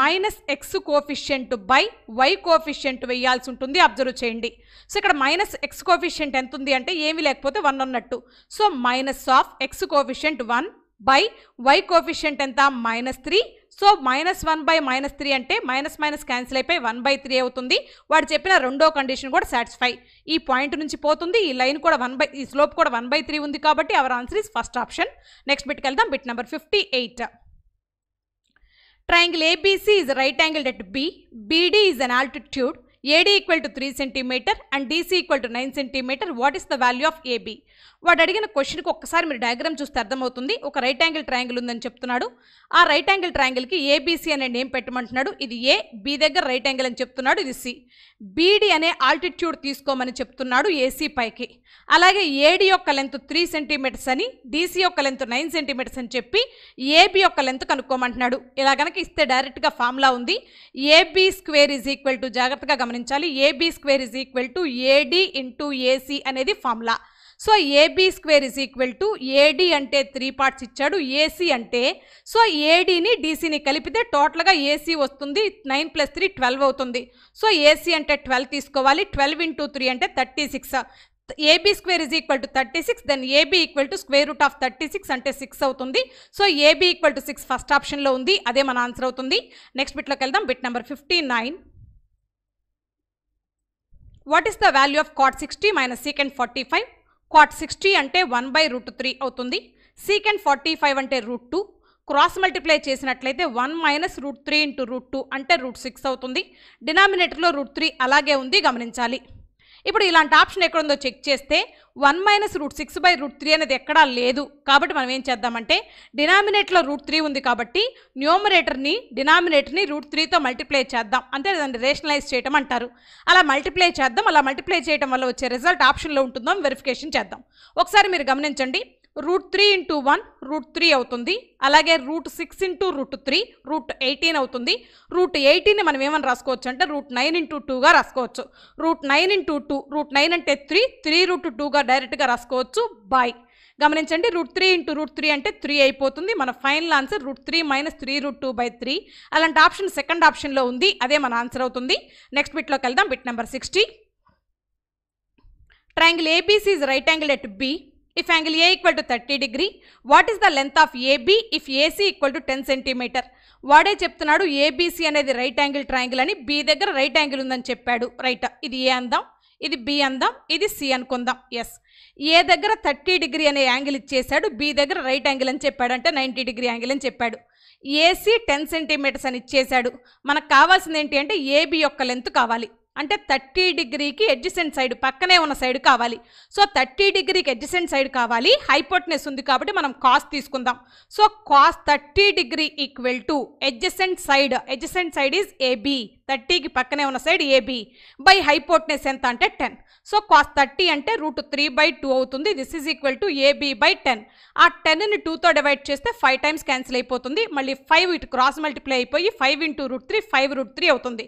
minus X coefficient by Y coefficient వేయాల్సి ఉంటుంది అబ్జర్వ్ చేయండి సో ఇక్కడ మైనస్ ఎక్స్ కోఫిషియంట్ ఎంత ఉంది అంటే ఏమీ లేకపోతే వన్ ఉన్నట్టు so minus of X coefficient one by Y coefficient ఎంత minus three so minus one by minus three అంటే మైనస్ మైనస్ క్యాన్సిల్ అయిపోయి వన్ బై త్రీ అవుతుంది వాడు చెప్పిన రెండో కండిషన్ కూడా సాటిస్ఫై ఈ పాయింట్ నుంచి పోతుంది ఈ లైన్ కూడా వన్ బై ఈ స్లోప్ కూడా వన్ బై త్రీ ఉంది కాబట్టి our answer is first option next బిట్కి వెళ్దాం bit number fifty eight Triangle ABC is right angled at B. BD is an altitude. AD equal to three centimeter and DC equal to nine centimeter what is the value of AB వాడు అడిగిన క్వశ్చన్కి ఒక్కసారి మీరు diagram చూస్తే అర్థమవుతుంది ఒక right angle triangle ఉందని చెప్తున్నాడు ఆ రైట్ యాంగిల్ ట్రయాంగిల్కి ఏబీసీ అనే నేమ్ పెట్టమంటున్నాడు ఇది ఏ బీ దగ్గర రైట్ యాంగిల్ అని చెప్తున్నాడు ఇది సి బీడి అనే ఆల్టిట్యూడ్ తీసుకోమని చెప్తున్నాడు ఏసీ పైకి అలాగే ఏడి యొక్క లెంత్ త్రీ సెంటీమీటర్స్ అని డీసీ యొక్క లెంత్ నైన్ సెంటీమీటర్స్ అని చెప్పి ఏబి యొక్క లెంత్ కనుక్కోమంటున్నాడు ఇలా కనుక ఇస్తే డైరెక్ట్గా ఫార్ములా ఉంది AB square is equal to జాగ్రత్తగా గమనించాలి AB square is equal to AD into AC అనేది formula so AB square is equal to AD అంటే త్రీ పార్ట్స్ ఇచ్చాడు ఏసీ అంటే సో ఏడీని డీసీని కలిపితే టోటల్గా ఏసీ వస్తుంది నైన్ ప్లస్ త్రీ ట్వెల్వ్ అవుతుంది సో ఏసీ అంటే ట్వెల్వ్ తీసుకోవాలి ట్వెల్వ్ ఇంటూ త్రీ అంటే thirty six AB square is equal to thirty six then AB equal to square root of thirty six అంటే సిక్స్ అవుతుంది so AB equal to six first ఆప్షన్లో ఉంది అదే మన answer అవుతుంది నెక్స్ట్ బిట్లోకి వెళ్దాం bit number fifty nine what is the value of cot sixty minus secant forty five cot sixty అంటే వన్ బై రూట్ త్రీ అవుతుంది సీకెండ్ ఫార్టీ ఫైవ్ అంటే రూట్ టూ క్రాస్ మల్టిప్లై చేసినట్లయితే one minus root three into root two అంటే root six అవుతుంది డినామినేటర్లో root three అలాగే ఉంది గమనించాలి ఇప్పుడు ఇలాంటి ఆప్షన్ ఎక్కడుందో చెక్ చేస్తే one minus root six by root three అనేది ఎక్కడా లేదు కాబట్టి మనం ఏం చేద్దామంటే డినామినేట్లో రూట్ త్రీ ఉంది కాబట్టి న్యూమరేటర్ని డినామినేటర్ని రూట్ త్రీతో మల్టిప్లై చేద్దాం అంటే దాన్ని రేషనలైజ్ చేయడం అంటారు అలా మల్టిప్లై చేద్దాం అలా మల్టిప్లై చేయడం వల్ల వచ్చే రిజల్ట్ ఆప్షన్లో ఉంటుందో వెరిఫికేషన్ చేద్దాం ఒకసారి మీరు గమనించండి root three into one root three అవుతుంది అలాగే root six into root three root eighteen అవుతుంది రూట్ ఎయిటీన్ మనం ఏమని రాసుకోవచ్చు అంటే రూట్ నైన్ ఇంటూ టూగా రాసుకోవచ్చు root nine into two root nine అంటే త్రీ త్రీ రూట్ టూగా డైరెక్ట్గా రాసుకోవచ్చు బాయ్ గమనించండి root three into root three అంటే త్రీ అయిపోతుంది మన final answer root three minus three root two by three అలాంటి ఆప్షన్ సెకండ్ ఆప్షన్లో ఉంది అదే మన ఆన్సర్ అవుతుంది నెక్స్ట్ బిట్లోకి వెళ్దాం bit number sixty triangle ABC is right angle at B if angle A equal to thirty degree what is the length of AB if AC equal to ten centimeter వాడే చెప్తున్నాడు ABC అనేది right angle triangle అని B దగ్గర right angle ఉందని చెప్పాడు right ఇది ఏ అందాం ఇది బి అందాం ఇది సి అనుకుందాం ఎస్ ఏ దగ్గర థర్టీ డిగ్రీ అనే యాంగిల్ ఇచ్చేశాడు బి దగ్గర రైట్ యాంగిల్ అని చెప్పాడు అంటే నైంటీ డిగ్రీ యాంగిల్ అని చెప్పాడు ఏసీ టెన్ సెంటీమీటర్స్ అని ఇచ్చేశాడు మనకు కావాల్సింది ఏంటి అంటే ఏబి యొక్క లెంత్ కావాలి అంటే థర్టీ డిగ్రీకి ఎడ్జిసెంట్ సైడ్ పక్కనే ఉన్న సైడ్ కావాలి సో థర్టీ డిగ్రీకి ఎడ్జిసెంట్ సైడ్ కావాలి హైపోర్ట్నెస్ ఉంది కాబట్టి మనం కాస్ తీసుకుందాం so cos thirty degree equal to adjacent side adjacent side is AB థర్టీకి పక్కనే ఉన్న సైడ్ ఏబీ బై హైపోర్ట్నెస్ ఎంత అంటే టెన్ సో కాస్ థర్టీ అంటే రూట్ త్రీ బై టూ అవుతుంది this is equal to AB by ten ఆ టెన్ని టూతో డివైడ్ చేస్తే ఫైవ్ టైమ్స్ క్యాన్సిల్ అయిపోతుంది మళ్ళీ ఫైవ్ ఇటు క్రాస్ మల్టిప్లై అయిపోయి five into root three five root three అవుతుంది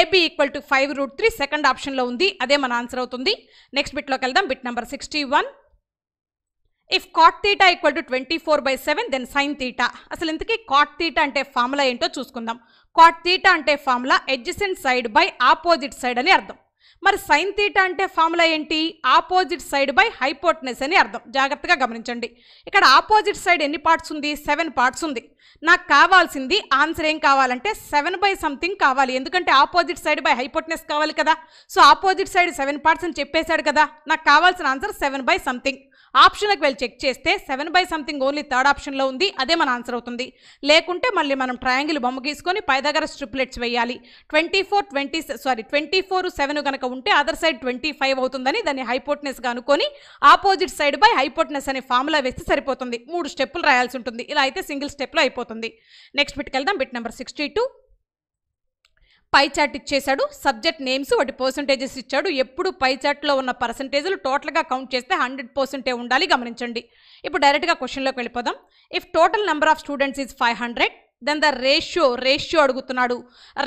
AB equal to five root three second ఆప్షన్లో ఉంది అదే మన ఆన్సర్ అవుతుంది నెక్స్ట్ బిట్లోకి వెళ్దాం bit number sixty one if cot theta equal to twenty four by seven then sine theta అసలు ఇంతకీ కాట్ తీటా అంటే ఫార్ములా ఏంటో చూసుకుందాం కాట్ తీటా అంటే formula adjacent side by opposite side అని అర్థం మరి సైన్ తీట అంటే ఫార్ములా ఏంటి ఆపోజిట్ సైడ్ బై హైపోర్ట్నెస్ అని అర్థం జాగ్రత్తగా గమనించండి ఇక్కడ ఆపోజిట్ సైడ్ ఎన్ని పార్ట్స్ ఉంది సెవెన్ పార్ట్స్ ఉంది నాకు కావాల్సింది ఆన్సర్ ఏం కావాలంటే సెవెన్ బై సంథింగ్ కావాలి ఎందుకంటే ఆపోజిట్ సైడ్ బై హైపోర్ట్నెస్ కావాలి కదా so opposite side seven parts అని చెప్పేశాడు కదా నాకు కావాల్సిన ఆన్సర్ సెవెన్ బై సంథింగ్ ఆప్షన్కి వెళ్ళి చెక్ చేస్తే seven by something only third ఆప్షన్లో ఉంది అదే మన ఆన్సర్ అవుతుంది లేకుంటే మళ్ళీ మనం ట్రయాంగిల్ బొమ్మ గీసుకొని పై దగ్గర స్ట్రిప్లెట్స్ వేయాలి twenty four twenty sorry twenty four seven కనుక ఉంటే అదర్ సైడ్ ట్వంటీ ఫైవ్ అవుతుందని దాన్ని హైపోర్ట్నెస్గా అనుకొని ఆపోజిట్ సైడ్ బై హైపోర్ట్నెస్ అనే ఫార్ములా వేస్తే సరిపోతుంది మూడు స్టెప్పులు రాయాల్సి ఉంటుంది ఇలా అయితే సింగిల్ స్టెప్లో అయిపోతుంది నెక్స్ట్ బిట్కి వెళ్దాం bit number sixty two pie chart ఇచ్చేశాడు సబ్జెక్ట్ నేమ్స్ వాటి పర్సంటేజెస్ ఇచ్చాడు ఎప్పుడు పై చార్ట్లో ఉన్న పర్సంటేజ్లు టోటల్గా కౌంట్ చేస్తే హండ్రెడ్ పర్సెంటే ఉండాలి గమనించండి ఇప్పుడు డైరెక్ట్గా క్వశ్చన్లోకి వెళ్ళిపోదాం if total number of students is five hundred then the ratio ratio అడుగుతున్నాడు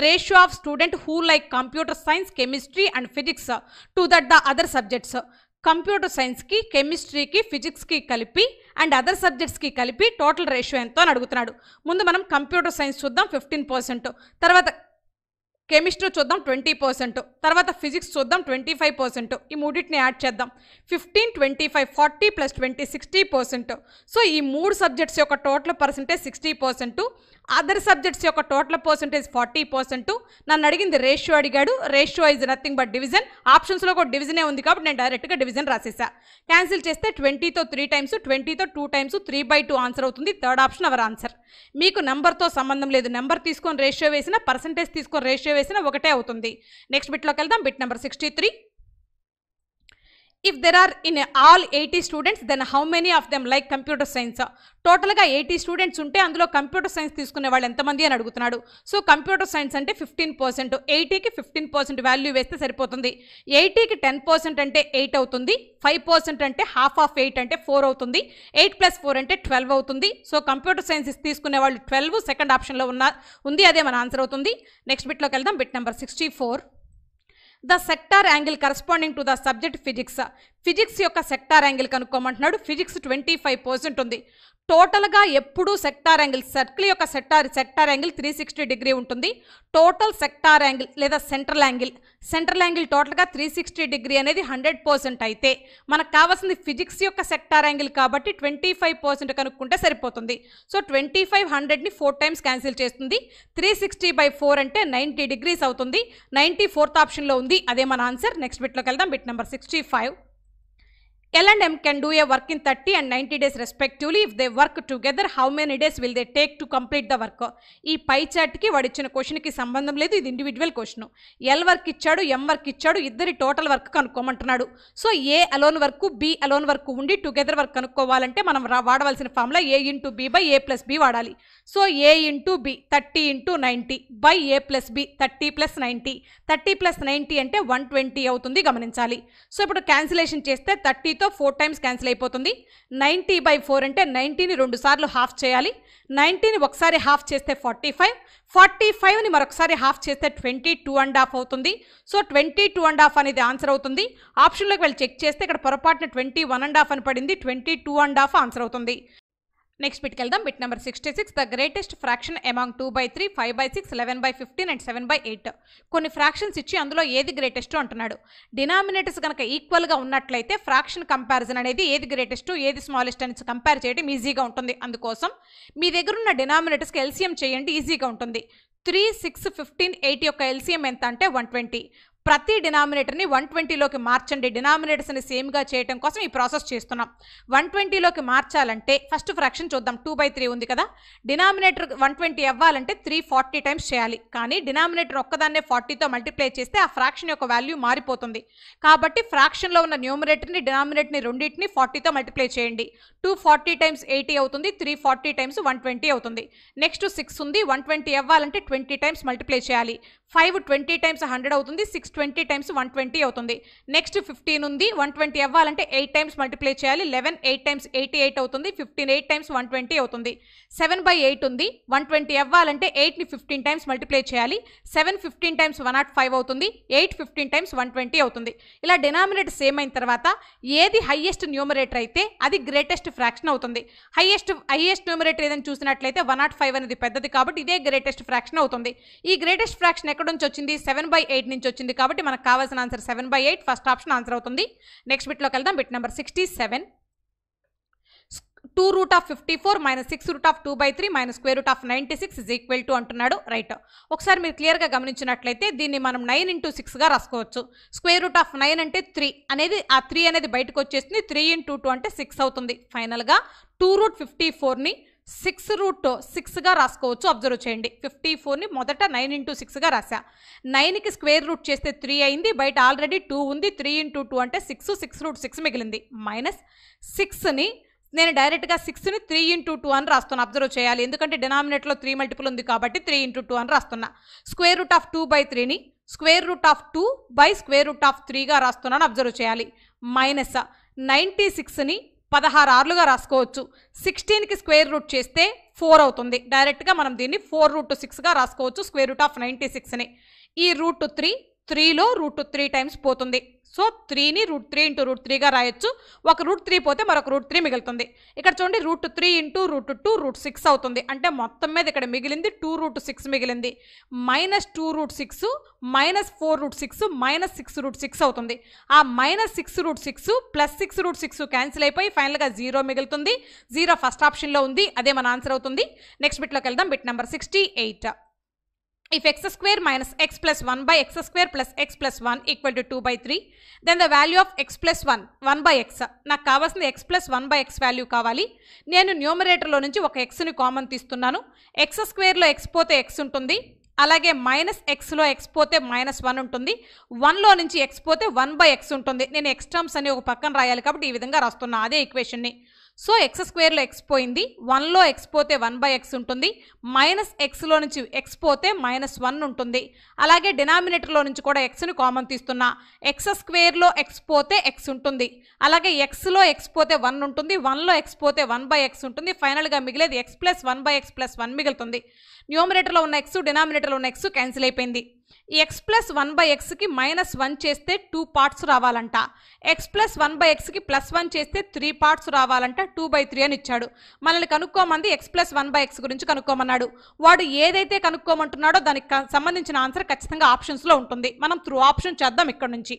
ratio of student who like computer science chemistry and physics to that the other subjects computer సైన్స్కి కెమిస్ట్రీకి ఫిజిక్స్కి కలిపి అండ్ అదర్ సబ్జెక్ట్స్కి కలిపి టోటల్ రేషియో ఎంతో అని అడుగుతున్నాడు ముందు మనం కంప్యూటర్ సైన్స్ చూద్దాం ఫిఫ్టీన్ పర్సెంట్ తర్వాత కెమిస్ట్రీ చూద్దాం ట్వంటీ పర్సెంట్ తర్వాత ఫిజిక్స్ చూద్దాం ట్వంటీ ఫైవ్ పర్సెంట్ ఈ మూడింటిని యాడ్ చేద్దాం fifteen twenty five forty plus twenty sixty percent so ఈ మూడు సబ్జెక్ట్స్ యొక్క total percentage sixty percent other subjects యొక్క టోటల్ పర్సంటేజ్ ఫార్టీ పర్సెంట్ నన్ను అడిగింది రేషియో అడిగాడు ratio is nothing but division ఆప్షన్స్లో కూడా డివిజనే ఉంది కాబట్టి నేను డైరెక్ట్గా డివిజన్ రాసేసా క్యాన్సిల్ చేస్తే ట్వంటీతో త్రీ టైమ్స్ ట్వంటీతో two times three by two answer అవుతుంది థర్డ్ ఆప్షన్ అవర్ ఆన్సర్ మీకు నెంబర్తో సంబంధం లేదు నెంబర్ తీసుకొని రేషియో వేసినా పర్సంటేజ్ తీసుకొని రేషియో వేసినా ఒకటే అవుతుంది నెక్స్ట్ బిట్లోకి వెళ్దాం bit number sixty three if there are in all eighty students then how many of them like computer science టోటల్గా ఎయిటీ స్టూడెంట్స్ ఉంటే అందులో కంప్యూటర్ సైన్స్ తీసుకునే వాళ్ళు ఎంతమంది అని అడుగుతున్నాడు సో కంప్యూటర్ సైన్స్ అంటే ఫిఫ్టీన్ పర్సెంట్ ఎయిటీకి ఫిఫ్టీన్ పర్సెంట్ వాల్యూ వేస్తే సరిపోతుంది ఎయిటీకి టెన్ పర్సెంట్ అంటే ఎయిట్ అవుతుంది ఫైవ్ పర్సెంట్ అంటే హాఫ్ ఆఫ్ ఎయిట్ అంటే ఫోర్ అవుతుంది ఎయిట్ ప్లస్ ఫోర్ అంటే ట్వెల్వ్ అవుతుంది సో కంప్యూటర్ సైన్సెస్ తీసుకునే వాళ్ళు ట్వెల్వ్ సెకండ్ ఆప్షన్లో ఉన్న ఉంది అదే మన ఆన్సర్ అవుతుంది నెక్స్ట్ బిట్లోకి వెళ్దాం bit number sixty four the sector angle corresponding to the subject physics physics యొక్క సెక్టార్ యాంగిల్ కనుక్కోమంటున్నాడు ఫిజిక్స్ ట్వంటీ ఫైవ్ పర్సెంట్ ఉంది టోటల్గా ఎప్పుడూ సెక్టార్ యాంగిల్ సర్కిల్ యొక్క sector sector angle three sixty degree ఉంటుంది టోటల్ సెక్టార్ యాంగిల్ లేదా central angle central angle టోటల్గా three sixty degree అనేది హండ్రెడ్ పర్సెంట్ అయితే మనకు కావాల్సింది ఫిజిక్స్ యొక్క సెక్టార్ యాంగిల్ కాబట్టి ట్వంటీ ఫైవ్ పర్సెంట్ కనుక్కుంటే సరిపోతుంది so twenty five హండ్రెడ్ని four times cancel చేస్తుంది త్రీ సిక్స్టీ బై ఫోర్ అంటే నైంటీ డిగ్రీస్ అవుతుంది నైంటీ ఫోర్త్ ఆప్షన్లో ఉంది అదే మన ఆన్సర్ నెక్స్ట్ బిట్లోకి వెళ్దాం bit number sixty five L&M can do a work in 30 and 90 days respectively. If they work together how many days will they take to complete the work ఈ pie చార్ట్కి వాడు ఇచ్చిన క్వశ్చన్కి సంబంధం లేదు ఇది ఇండివిజువల్ క్వశ్చన్ ఎల్ వర్క్ ఇచ్చాడు ఎం work ఇచ్చాడు ఇద్దరి టోటల్ వర్క్ కనుక్కోమంటున్నాడు so A alone work B alone work ఉండి టుగెదర్ వర్క్ కనుక్కోవాలంటే మనం రా వాడవలసిన ఫామ్లో A into B by A plus B వాడాలి so A into B thirty into ninety by A plus B thirty plus ninety thirty plus ninety అంటే one twenty అవుతుంది గమనించాలి సో ఇప్పుడు క్యాన్సిలేషన్ చేస్తే థర్టీ నైంటీతో ఫోర్ టైమ్స్ క్యాన్సిల్ అయిపోతుంది ninety by four అంటే నైంటీని రెండు సార్లు హాఫ్ చేయాలి నైంటీని ఒకసారి హాఫ్ చేస్తే ఫార్టీ ఫైవ్ ఫార్టీ ఫైవ్ని మరొకసారి హాఫ్ చేస్తే ట్వంటీ టూ అండ్ హాఫ్ అవుతుంది so twenty two and half అనేది ఆన్సర్ అవుతుంది ఆప్షన్లోకి వెళ్ళి చెక్ చేస్తే ఇక్కడ పొరపాటున ట్వంటీ వన్ అండ్ హాఫ్ అని పడింది twenty two and half answer అవుతుంది నెక్స్ట్ వెళ్దాం bit number sixty six the greatest fraction among two by three five by six eleven by fifteen and seven by eight కొన్ని fractions ఇచ్చి అందులో ఏది greatest అంటున్నాడు denominators కనుక ఈక్వల్గా ఉన్నట్లయితే ఫ్రాక్షన్ కంపారిజన్ అనేది ఏది గ్రేటెస్ట్ ఏది స్మాలెస్ట్ అని కంపేర్ చేయడం ఈజీగా ఉంటుంది అందుకోసం మీ దగ్గర ఉన్న డినామినేటర్స్కి ఎల్సిఎం చేయండి ఈజీగా ఉంటుంది త్రీ సిక్స్ ఫిఫ్టీన్ ఎయిట్ యొక్క ఎల్సిఎం ఎంత అంటే వన్ ట్వంటీ ప్రతి డినామినేటర్ని వన్ ట్వంటీలోకి మార్చండి డినామినేటర్స్ని సేమ్గా చేయడం కోసం ఈ ప్రాసెస్ చేస్తున్నాం వన్ ట్వంటీలోకి మార్చాలంటే ఫస్ట్ ఫ్రాక్షన్ చూద్దాం టూ బై త్రీ ఉంది కదా డినామినేటర్ వన్ ట్వంటీ అవ్వాలంటే త్రీ ఫార్టీ టైమ్స్ చేయాలి కానీ డినామినేటర్ ఒక్కదాన్నే ఫార్టీతో మల్టిప్లై చేస్తే ఆ ఫ్రాక్షన్ యొక్క వాల్యూ మారిపోతుంది కాబట్టి ఫ్రాక్షన్లో ఉన్న న్యూమినేటర్ని డినామినేటర్ని రెండింటిని ఫార్టీతో మల్టిప్లై చేయండి టూ ఫార్టీ టైమ్స్ ఎయిటీ అవుతుంది three forty times one twenty అవుతుంది నెక్స్ట్ సిక్స్ ఉంది వన్ ట్వంటీ అవ్వాలంటే ట్వంటీ టైమ్స్ మల్టిప్లై చేయాలి ఫైవ్ ట్వంటీ టైమ్స్ హండ్రెడ్ అవుతుంది six twenty times one twenty అవుతుంది నెక్స్ట్ ఫిఫ్టీన్ ఉంది వన్ ట్వంటీ అవ్వాలంటే ఎయిట్ టైమ్స్ మల్టిప్లై చేయాలి eleven eight times eighty eight అవుతుంది fifteen eight times one twenty అవుతుంది seven by eight ఉంది one twenty అవ్వాలంటే ఎయిట్ని ఫిఫ్టీన్ టైమ్స్ మల్టిప్లై చేయాలి seven fifteen times one nought five అవుతుంది eight fifteen times one twenty అవుతుంది ఇలా డినామినేట్ సేమ్ అయిన తర్వాత ఏది హైయెస్ట్ న్యూమరేటర్ అయితే అది గ్రేటెస్ట్ ఫ్రాక్షన్ అవుతుంది హైయెస్ట్ హైయెస్ట్ న్యూమరేటర్ ఏదైనా చూసినట్లయితే వన్ నాట్ ఫైవ్ అనేది పెద్దది కాబట్టి ఇదే గ్రేటెస్ట్ ఫ్రాక్షన్ అవుతుంది ఈ గ్రేటెస్ట్ ఫ్రాక్షన్ ఎక్కడ నుంచి వచ్చింది సెవెన్ బై ఎయిట్ నుంచి వచ్చింది కాబట్టి కాబట్టి మనకు కావాల్సిన answer seven by eight first option answer అవుతుంది నెక్స్ట్ బిట్లోకి వెళ్దాం bit number sixty seven two root of fifty four minus six root of two by three minus square root of ninety six is equal to అంటున్నాడు right ఒకసారి మీరు క్లియర్గా గమనించినట్లయితే దీన్ని మనం నైన్ ఇంటూ సిక్స్గా రాసుకోవచ్చు స్క్వేర్ రూట్ ఆఫ్ నైన్ అంటే త్రీ అనేది ఆ త్రీ అనేది బయటకు వచ్చేసింది త్రీ ఇంటూ టూ అంటే సిక్స్ అవుతుంది ఫైనల్గా టూ రూట్ ఫిఫ్టీ ఫోర్ని సిక్స్ రూట్ సిక్స్గా రాసుకోవచ్చు అబ్జర్వ్ చేయండి ఫిఫ్టీ ఫోర్ని మొదట నైన్ ఇంటూ సిక్స్గా రాసా నైన్కి స్క్వేర్ రూట్ చేస్తే త్రీ అయింది బయట ఆల్రెడీ టూ ఉంది త్రీ ఇంటూ టూ అంటే సిక్స్ సిక్స్ రూట్ సిక్స్ మిగిలింది మైనస్ సిక్స్ని నేను డైరెక్ట్గా సిక్స్ని త్రీ ఇంటూ టూ అని రాస్తున్నా అబ్జర్వ్ చేయాలి ఎందుకంటే డినామినేట్లో త్రీ మల్టిపుల్ ఉంది కాబట్టి త్రీ ఇంటూ టూ అని రాస్తున్నా square root of two by త్రీని square root of two by square root of త్రీగా రాస్తున్నాను అబ్జర్వ్ చేయాలి మైనస్ నైంటీ సిక్స్ని పదహారు ఆర్లుగా రాసుకోవచ్చు సిక్స్టీన్కి స్క్వేర్ రూట్ చేస్తే ఫోర్ అవుతుంది డైరెక్ట్గా మనం దీన్ని ఫోర్ రూట్ సిక్స్గా రాసుకోవచ్చు స్క్వేర్ రూట్ ఆఫ్ నైంటీ సిక్స్ని ఈ రూట్ త్రీ త్రీలో రూట్ త్రీ టైమ్స్ పోతుంది సో త్రీని రూట్ త్రీ ఇంటూ రూట్ త్రీగా రాయొచ్చు ఒక రూట్ త్రీ పోతే మరొక రూట్ త్రీ మిగులుతుంది ఇక్కడ చూడండి root three into root two root six అవుతుంది అంటే మొత్తం మీద ఇక్కడ మిగిలింది టూ రూట్ సిక్స్ మిగిలింది minus two root six minus four root six minus six root six అవుతుంది ఆ minus six root six plus six root six cancel అయిపోయి ఫైనల్గా జీరో మిగులుతుంది జీరో ఫస్ట్ ఆప్షన్లో ఉంది అదే మన ఆన్సర్ అవుతుంది నెక్స్ట్ బిట్లోకి వెళ్దాం bit number sixty eight if x square minus x plus 1 by x square plus x plus 1 equal to 2 by 3 then the value of x plus 1 1 by x నాకు కావాల్సింది x plus 1 by x value కావాలి నేను న్యూమరేటర్లో నుంచి ఒక ఎక్స్ని common తీస్తున్నాను x స్క్వేర్లో ఎక్స్ పోతే ఎక్స్ ఉంటుంది అలాగే మైనస్ ఎక్స్లో ఎక్స్ పోతే మైనస్ వన్ ఉంటుంది వన్లో నుంచి ఎక్స్ పోతే వన్ బై ఎక్స్ ఉంటుంది నేను ఎక్స్ టర్మ్స్ అని ఒక పక్కన రాయాలి కాబట్టి ఈ విధంగా రాస్తున్నా అదే ఈక్వేషన్ని సో ఎక్స్ స్క్వేర్లో ఎక్స్ పోయింది వన్లో ఎక్స్ పోతే వన్ బై ఎక్స్ ఉంటుంది మైనస్ ఎక్స్లో నుంచి ఎక్స్ పోతే మైనస్ వన్ ఉంటుంది అలాగే డినామినేటర్లో నుంచి కూడా ఎక్స్ని కామన్ తీస్తున్నా ఎక్స్ స్క్వేర్లో ఎక్స్ పోతే ఎక్స్ ఉంటుంది అలాగే ఎక్స్లో ఎక్స్ పోతే వన్ ఉంటుంది వన్లో ఎక్స్ పోతే వన్ బై ఎక్స్ ఉంటుంది ఫైనల్గా మిగిలేదు x plus one by x plus one మిగులుతుంది న్యూమినేటర్లో ఉన్న ఎక్స్ డినామినేటర్లో ఉన్న ఎక్స్ క్యాన్సిల్ అయిపోయింది ఎక్స్ ప్లస్ వన్ బై ఎక్స్కి మైనస్ వన్ చేస్తే టూ పార్ట్స్ రావాలంట ఎక్స్ ప్లస్ వన్ బై ఎక్స్కి ప్లస్ వన్ చేస్తే త్రీ పార్ట్స్ రావాలంట టూ బై త్రీ అని ఇచ్చాడు మనల్ని కనుక్కోమంది x plus one by x గురించి కనుక్కోమన్నాడు వాడు ఏదైతే కనుక్కోమంటున్నాడో దానికి సంబంధించిన ఆన్సర్ ఖచ్చితంగా ఆప్షన్స్లో ఉంటుంది మనం త్రూ ఆప్షన్ చేద్దాం ఇక్కడ నుంచి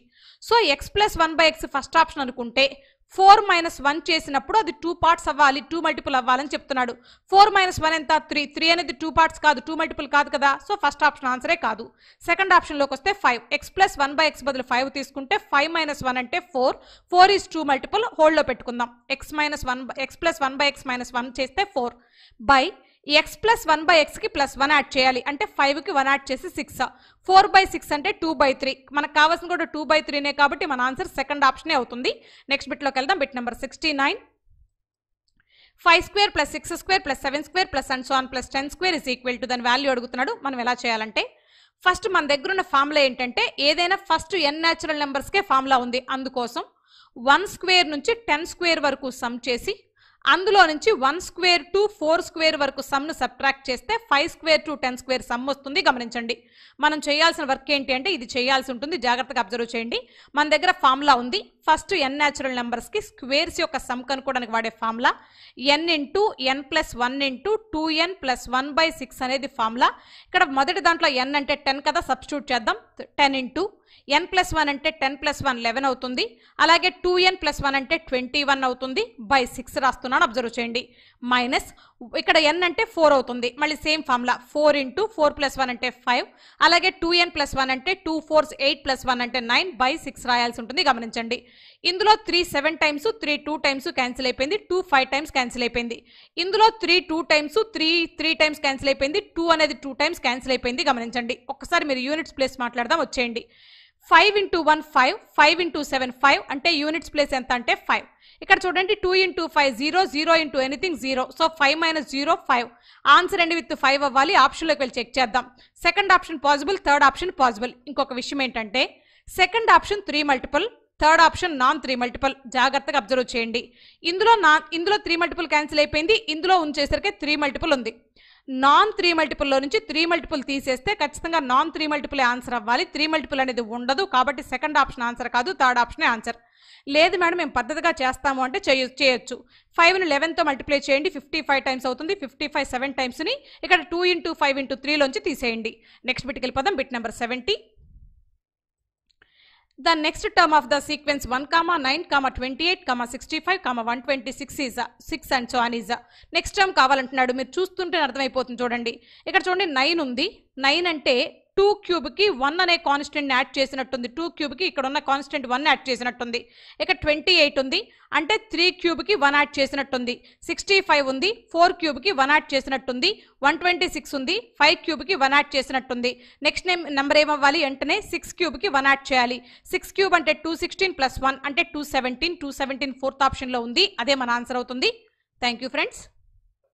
so x plus one by x first option అనుకుంటే ఫోర్ మైనస్ వన్ చేసినప్పుడు అది టూ పార్ట్స్ అవ్వాలి టూ మల్టిపుల్ అవ్వాలని చెప్తున్నాడు ఫోర్ మైనస్ వన్ ఎంత త్రీ త్రీ అనేది టూ పార్ట్స్ కాదు టూ మల్టిపుల్ కాదు కదా సో ఫస్ట్ ఆప్షన్ ఆన్సరే కాదు సెకండ్ ఆప్షన్లోకి వస్తే five x plus one by x బదులు ఫైవ్ తీసుకుంటే ఫైవ్ మైనస్ వన్ అంటే four four is two multiple హోల్డ్లో పెట్టుకుందాం x minus one x plus one by x minus one చేస్తే ఫోర్ బై ఈ ఎక్స్ ప్లస్ వన్ బై ఎక్స్కి plus one add చేయాలి అంటే ఫైవ్కి వన్ యాడ్ చేసి సిక్స్ ఫోర్ బై సిక్స్ అంటే టూ బై త్రీ మనకు కావాల్సిన కూడా టూ బై త్రీనే కాబట్టి మన ఆన్సర్ సెకండ్ ఆప్షనే అవుతుంది నెక్స్ట్ బిట్లోకి వెళ్దాం bit number sixty nine five square plus six square plus seven square plus and so on plus ten square is equal to దాని వాల్యూ అడుగుతున్నాడు మనం ఎలా చేయాలంటే ఫస్ట్ మన దగ్గర ఉన్న ఫార్ములా ఏంటంటే ఏదైనా ఫస్ట్ ఎన్ న్యాచురల్ నెంబర్స్కే ఫార్ములా ఉంది అందుకోసం వన్ స్క్వేర్ నుంచి టెన్ స్క్వేర్ వరకు సమ్ చేసి అందులో నుంచి one square to four square వరకు సమ్ను సబ్ట్రాక్ట్ చేస్తే five square to ten square sum వస్తుంది గమనించండి మనం చేయాల్సిన వర్క్ ఏంటి అంటే ఇది చేయాల్సి ఉంటుంది జాగ్రత్తగా అబ్జర్వ్ చేయండి మన దగ్గర ఫార్ములా ఉంది ఫస్ట్ ఎన్ న్యాచురల్ నెంబర్స్కి స్క్వేర్స్ యొక్క సమ్ కనుక్కోవడానికి వాడే formula n into n plus one into two n plus one by six అనేది ఫార్ములా ఇక్కడ మొదటి దాంట్లో ఎన్ అంటే టెన్ కదా సబ్స్టిట్యూట్ చేద్దాం ten into n plus one అంటే టెన్ ప్లస్ వన్ లెవెన్ అవుతుంది అలాగే టూ ఎన్ ప్లస్ వన్ అంటే ట్వంటీ వన్ అవుతుంది బై సిక్స్ రాస్తున్నాను అబ్జర్వ్ చేయండి మైనస్ ఇక్కడ ఎన్ అంటే ఫోర్ అవుతుంది మళ్ళీ same formula four into four plus one అంటే ఫైవ్ అలాగే టూ ఎన్ ప్లస్ వన్ అంటే two fours eight plus one అంటే నైన్ బై సిక్స్ రాయాల్సి ఉంటుంది గమనించండి ఇందులో three seven times three two times cancel అయిపోయింది టూ ఫైవ్ టైమ్స్ క్యాన్సిల్ అయిపోయింది ఇందులో three two times three three times cancel అయిపోయింది టూ అనేది టూ టైమ్స్ క్యాన్సిల్ అయిపోయింది గమనించండి ఒకసారి మీరు యూనిట్స్ ప్లేస్ మాట్లాడదాం వచ్చేయండి five into one five five into seven five అంటే యూనిట్స్ ప్లేస్ ఎంత అంటే ఫైవ్ ఇక్కడ చూడండి two into five zero zero into anything zero so five minus zero five answer అండి విత్ ఫైవ్ అవ్వాలి ఆప్షన్లోకి వెళ్ళి చెక్ చేద్దాం second option possible third option possible ఇంకొక విషయం ఏంటంటే second option three multiple third option non three multiple జాగ్రత్తగా observe చేయండి ఇందులో నాన్ ఇందులో త్రీ మల్టిపుల్ క్యాన్సిల్ అయిపోయింది ఇందులో ఉంచేసరికి త్రీ మల్టిపుల్ ఉంది నాన్ త్రీ మల్టిపుల్లో నుంచి త్రీ మల్టిపుల్ తీసేస్తే ఖచ్చితంగా నాన్ త్రీ మల్టిపుల్ ఆన్సర్ అవ్వాలి త్రీ మల్టిపుల్ అనేది ఉండదు కాబట్టి సెకండ్ ఆప్షన్ ఆన్సర్ కాదు థర్డ్ ఆప్షనే ఆన్సర్ లేదు మేడం మేము పద్ధతిగా చేస్తాము అంటే చేయ చేయొచ్చు ఫైవ్ని లెవెన్తో మల్టిప్లై చేయండి ఫిఫ్టీ ఫైవ్ టైమ్స్ అవుతుంది ఫిఫ్టీ ఫైవ్ సెవెన్ టైమ్స్ని ఇక్కడ టూ ఇంటూ ఫైవ్ ఇంటూ త్రీలోంచి తీసేయండి నెక్స్ట్ బిట్కి వెళ్ళిపోదాం bit number seventy the next term of the sequence one comma nine comma twenty eight comma sixty five comma one twenty six is six and so on is next term కావాలంటున్నాడు మీరు చూస్తుంటే అర్థమైపోతుంది చూడండి ఇక్కడ చూడండి నైన్ ఉంది నైన్ అంటే two క్యూబ్కి one అనే కాన్స్టెంట్ని యాడ్ చేసినట్టుంది టూ క్యూబ్కి ఇక్కడ ఉన్న కాన్స్టెంట్ వన్ యాడ్ చేసినట్టుంది ఇక ట్వంటీ ఎయిట్ ఉంది అంటే త్రీ క్యూబ్కి వన్ యాడ్ చేసినట్టుంది సిక్స్టీ ఫైవ్ ఉంది ఫోర్ క్యూబ్కి వన్ యాడ్ చేసినట్టుంది వన్ ట్వంటీ సిక్స్ ఉంది ఫైవ్ క్యూబ్కి వన్ యాడ్ చేసినట్టుంది నెక్స్ట్ నేమ్ నెంబర్ ఏమవ్వాలి వెంటనే సిక్స్ క్యూబ్కి వన్ యాడ్ చేయాలి సిక్స్ క్యూబ్ అంటే టూ సిక్స్టీన్ ప్లస్ వన్ అంటే two seventeen two seventeen fourth ఆప్షన్లో ఉంది అదే మన ఆన్సర్ అవుతుంది థ్యాంక్ ఫ్రెండ్స్